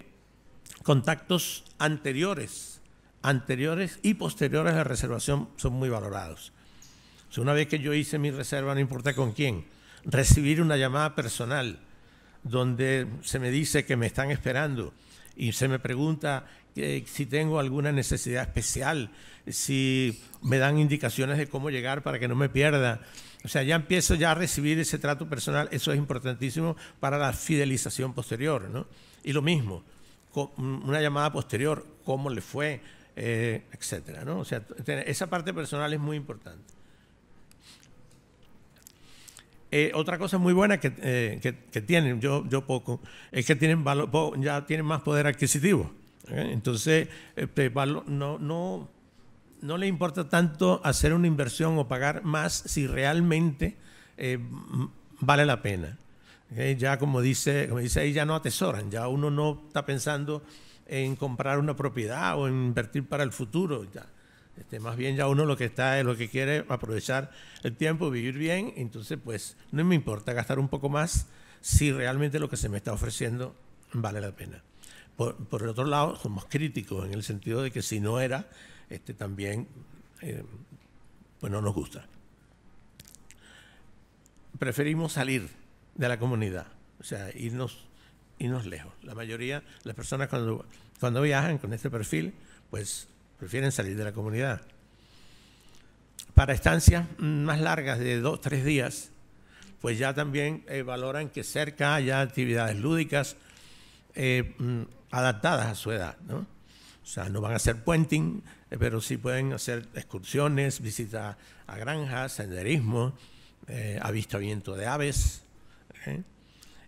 contactos anteriores anteriores y posteriores a la reservación son muy valorados. una vez que yo hice mi reserva, no importa con quién, recibir una llamada personal donde se me dice que me están esperando y se me pregunta eh, si tengo alguna necesidad especial, si me dan indicaciones de cómo llegar para que no me pierda. O sea, ya empiezo ya a recibir ese trato personal, eso es importantísimo para la fidelización posterior, ¿no? Y lo mismo, mm, una llamada posterior, cómo le fue, eh, etcétera, O sea, esa parte personal es muy importante. Eh, otra cosa muy buena eh, que, tienen, yo, yo poco, es que tienen ya tienen más poder adquisitivo. Entonces, este, no, no, no le importa tanto hacer una inversión o pagar más si realmente vale la pena. Ya como dice, como dice ahí, ya no atesoran, ya uno no está pensando en comprar una propiedad o en invertir para el futuro. Ya. Este, más bien ya uno lo que está es lo que quiere aprovechar el tiempo, vivir bien, entonces pues no me importa gastar un poco más si realmente lo que se me está ofreciendo vale la pena. Por, el otro lado, somos críticos en el sentido de que si no era, este, también eh, pues no nos gusta. Preferimos salir de la comunidad, o sea, irnos y es lejos. La mayoría, las personas cuando, cuando viajan con este perfil, pues prefieren salir de la comunidad. Para estancias más largas de dos, tres días, pues ya también eh, valoran que cerca haya actividades lúdicas eh, mm, adaptadas a su edad, ¿no? O sea, no van a hacer puenting, eh, pero sí pueden hacer excursiones, visitas a granjas, senderismo, avistamiento de aves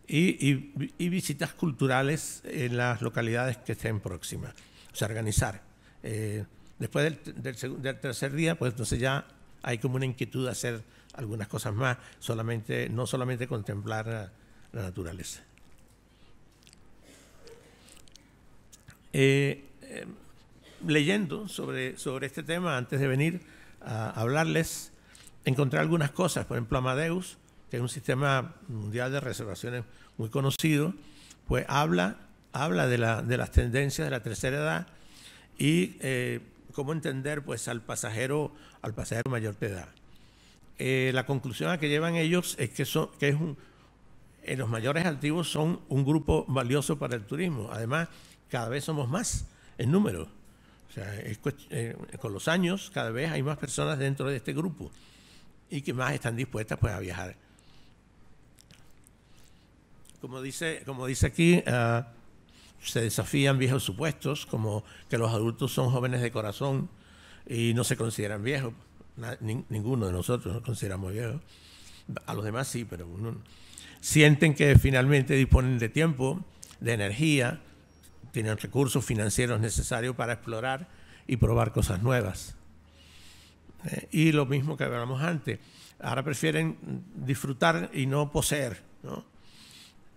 y, visitas culturales en las localidades que estén próximas. O sea, organizar. Eh, después del, tercer día, pues entonces ya hay como una inquietud de hacer algunas cosas más, no solamente contemplar la, naturaleza. Eh, em, leyendo sobre este tema antes de venir a hablarles, encontré algunas cosas, por ejemplo Amadeus que es un sistema mundial de reservaciones muy conocido, pues habla, habla de, la, de las tendencias de la tercera edad y eh, cómo entender pues, al, pasajero, al pasajero mayor de edad. Eh, la conclusión a que llevan ellos es que, son, que es un, los mayores activos son un grupo valioso para el turismo. Además, cada vez somos más en número. O sea, eh, con los años cada vez hay más personas dentro de este grupo y que más están dispuestas pues, a viajar como dice, como dice aquí, eh, se desafían viejos supuestos, como que los adultos son jóvenes de corazón y no se consideran viejos. ninguno de nosotros nos consideramos viejos. A los demás sí, pero uno, sienten que finalmente disponen de tiempo, de energía, tienen recursos financieros necesarios para explorar y probar cosas nuevas. Eh, y lo mismo que hablamos antes, ahora prefieren disfrutar y no poseer, ¿no?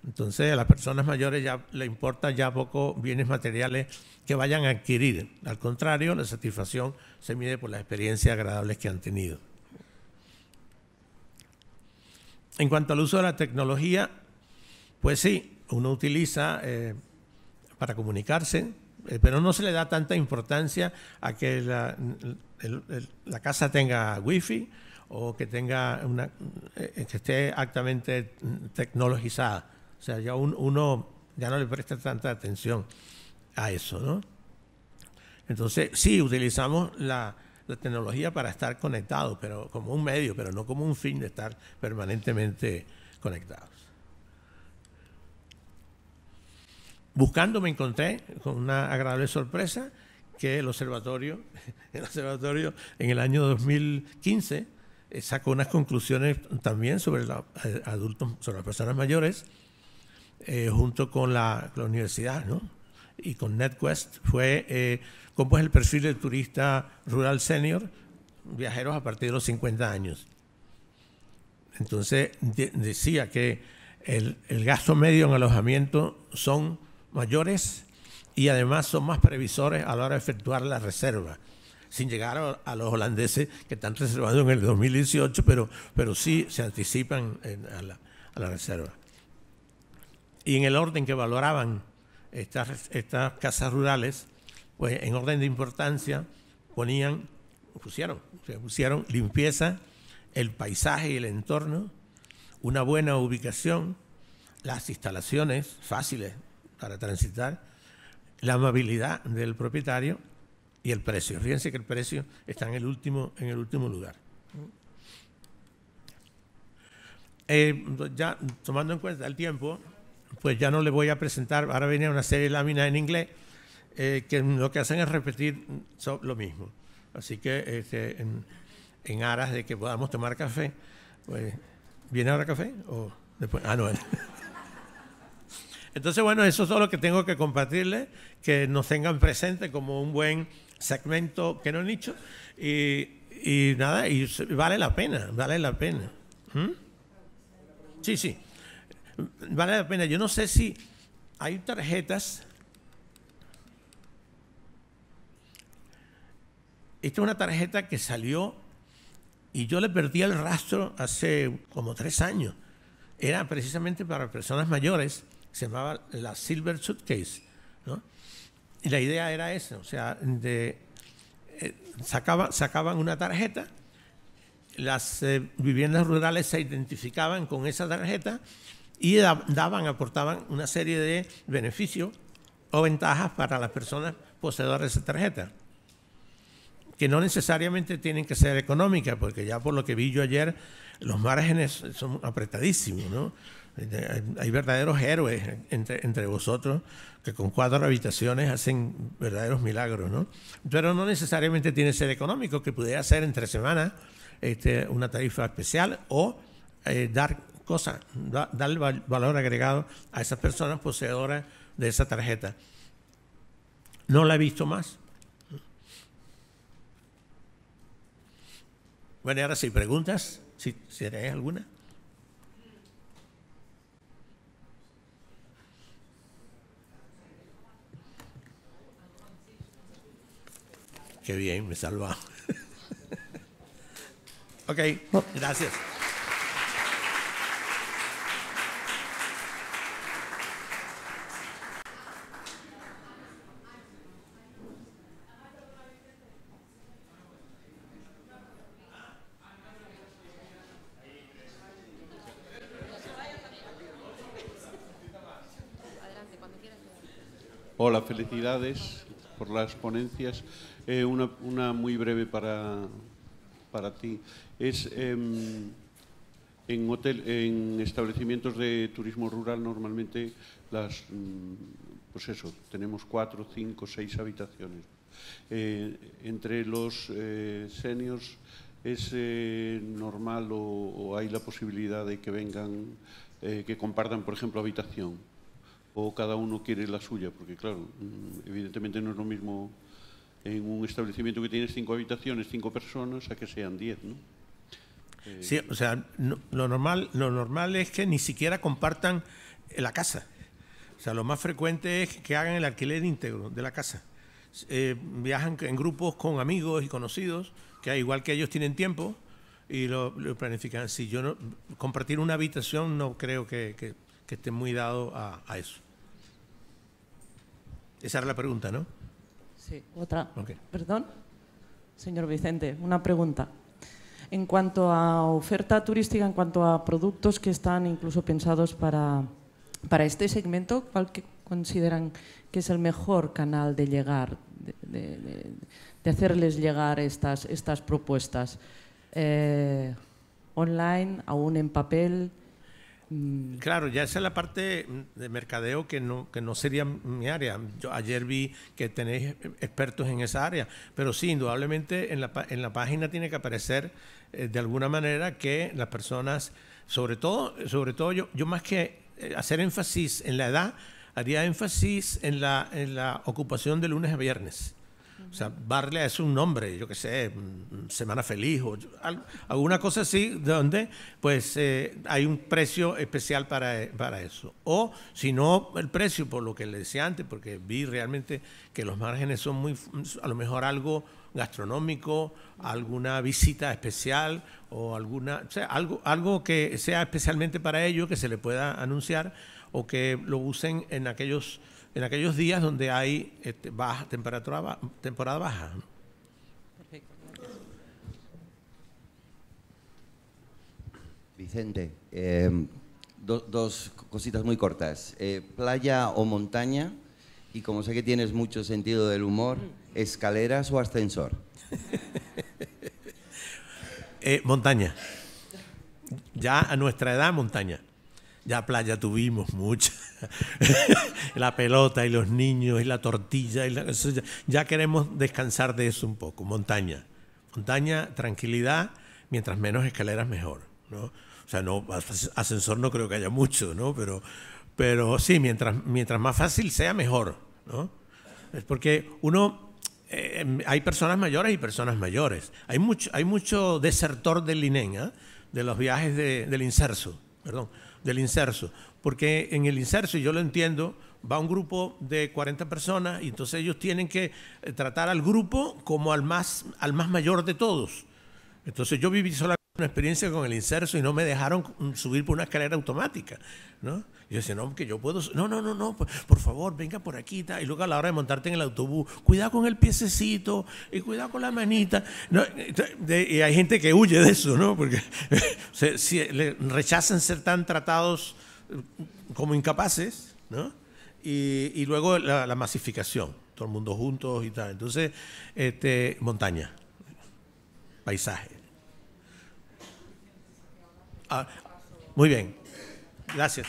Entonces a las personas mayores ya le importan ya poco bienes materiales que vayan a adquirir. Al contrario, la satisfacción se mide por las experiencias agradables que han tenido. En cuanto al uso de la tecnología, pues sí, uno utiliza eh, para comunicarse, eh, pero no se le da tanta importancia a que la, casa tenga wifi o que tenga una eh, que esté actamente tecnologizada. O sea, ya uno ya no le presta tanta atención a eso, ¿no? Entonces, sí, utilizamos la, tecnología para estar conectados, pero como un medio, pero no como un fin de estar permanentemente conectados. Buscando me encontré con una agradable sorpresa que el observatorio, el observatorio en el año 2015 eh, sacó unas conclusiones también sobre la, eh, adultos, sobre las personas mayores eh, junto con la, universidad ¿no? y con NetQuest, fue eh, cómo es el perfil del turista rural senior, viajeros a partir de los 50 años. Entonces decía que el, el gasto medio en alojamiento son mayores y además son más previsores a la hora de efectuar la reserva sin llegar a, los holandeses que están reservando en el 2018, pero, pero sí se anticipan a, la, a la reserva y en el orden que valoraban estas, estas casas rurales, pues en orden de importancia ponían, pusieron, pusieron limpieza, el paisaje y el entorno, una buena ubicación, las instalaciones fáciles para transitar, la amabilidad del propietario y el precio. Fíjense que el precio está en el último, en el último lugar. Eh, ya tomando en cuenta el tiempo, pues ya no le voy a presentar, ahora viene una serie de láminas en inglés, eh, que lo que hacen es repetir lo mismo. Así que este, en, en, aras de que podamos tomar café, pues, ¿viene ahora café? ¿O después? Ah, no. Entonces, bueno, eso es todo lo que tengo que compartirles, que nos tengan presente como un buen segmento que no han dicho, y, nada, y vale la pena, vale la pena. ¿Mm? Sí, sí vale la pena. Yo no sé si hay tarjetas. Esta es una tarjeta que salió y yo le perdí el rastro hace como tres años. Era precisamente para personas mayores. Se llamaba la Silver Suitcase. ¿no? Y la idea era esa. O sea, de, eh, sacaba, sacaban una tarjeta las eh, viviendas rurales se identificaban con esa tarjeta y daban, aportaban una serie de beneficios o ventajas para las personas poseedoras de esa tarjeta, que no necesariamente tienen que ser económicas, porque ya por lo que vi yo ayer, los márgenes son apretadísimos, ¿no? Hay verdaderos héroes entre, vosotros que con cuatro habitaciones hacen verdaderos milagros, ¿no? Pero no necesariamente tiene que ser económico, que pudiera ser entre semanas este, una tarifa especial o eh, dar cosa darle valor agregado a esas personas poseedoras de esa tarjeta. No la he visto más. Bueno, y ahora si preguntas, si, si tenéis alguna. Qué bien, me salva. ok, gracias. Hola, felicidades por las ponencias. Eh, una, muy breve para, ti. Es em, en, hotel, en establecimientos de turismo rural normalmente las, mm, pues eso, tenemos cuatro, cinco, seis habitaciones. Eh, entre los eh, seniors es normal o, o, hay la posibilidad de que vengan, que compartan, por ejemplo, habitación o cada uno quiere la suya, porque claro, mm, evidentemente no es lo mismo en un establecimiento que tiene cinco habitaciones, cinco personas, a que sean diez, ¿no? Eh, sí, o sea, lo, normal, lo normal es que ni siquiera compartan eh, la casa. O sea, lo más frecuente es que hagan el alquiler íntegro de la casa. Eh, viajan en grupos con amigos y conocidos, que igual que ellos tienen tiempo y lo, planifican. Si yo no, compartir una habitación no creo que, esté muy dado a eso. Esa era la pregunta, ¿no? Sí, otra. Perdón. Señor Vicente, una pregunta. En cuanto a oferta turística, en cuanto a productos que están incluso pensados para, este segmento, ¿cuál consideran que es el mejor canal de llegar, de, hacerles llegar estas, estas propuestas? Eh, ¿Online, aún en papel? Mm. Claro, ya esa es la parte de mercadeo que no, que no sería mi área. Yo ayer vi que tenéis expertos en esa área, pero sí, indudablemente en la, en la página tiene que aparecer eh, de alguna manera que las personas, sobre todo, sobre todo yo, yo más que eh, hacer énfasis en la edad, haría énfasis en la ocupación de lunes a viernes. O sea, a es un nombre, yo qué sé, mm, Semana Feliz o alguna cosa así, donde pues eh, hay un precio especial eh, para, eso. O si no, el precio, por lo que le decía antes, porque vi realmente que los márgenes son muy, mm, a lo mejor algo gastronómico, alguna visita especial o alguna, o sea, algo, algo que sea especialmente para ellos, que se le pueda anunciar o que lo usen en aquellos en aquellos días donde hay este, baja, temperatura, temporada baja. Vicente, em, dos cositas muy cortas. Eh, playa o montaña, y como sé que tienes mucho sentido del humor, escaleras o ascensor. Eh, montaña. Ya a nuestra edad, montaña. Ya playa tuvimos muchas la pelota y los niños y la tortilla. Y ya, queremos descansar de eso un poco. Montaña. Montaña, tranquilidad, mientras menos escaleras mejor. ¿no? O sea, no, ascensor no creo que haya mucho, ¿no? Pero, pero sí, mientras, mientras más fácil sea, mejor, ¿no? Es porque uno, eh, em, hay personas mayores y personas mayores. Hay mucho, hay mucho desertor del INEN, ¿ah? de los viajes de, del inserso, perdón, del inserso porque en el inserso, yo lo entiendo, va un grupo de 40 personas y entonces ellos tienen que eh, tratar al grupo como al más, al más mayor de todos. Entonces yo viví solamente una experiencia con el inserso y no me dejaron subir por una escalera automática, ¿no? Yo decía, no, que yo puedo, no, no, no, no, por, favor, venga por aquí, y luego a la hora de montarte en el autobús, cuidado con el piececito y cuidado con la manita, y hay gente que huye de eso, ¿no? Porque se, le rechazan ser tan tratados como incapaces, ¿no? Y, luego la, masificación, todo el mundo juntos y tal. Entonces, este, montaña, paisaje. Ah, muy bien, gracias.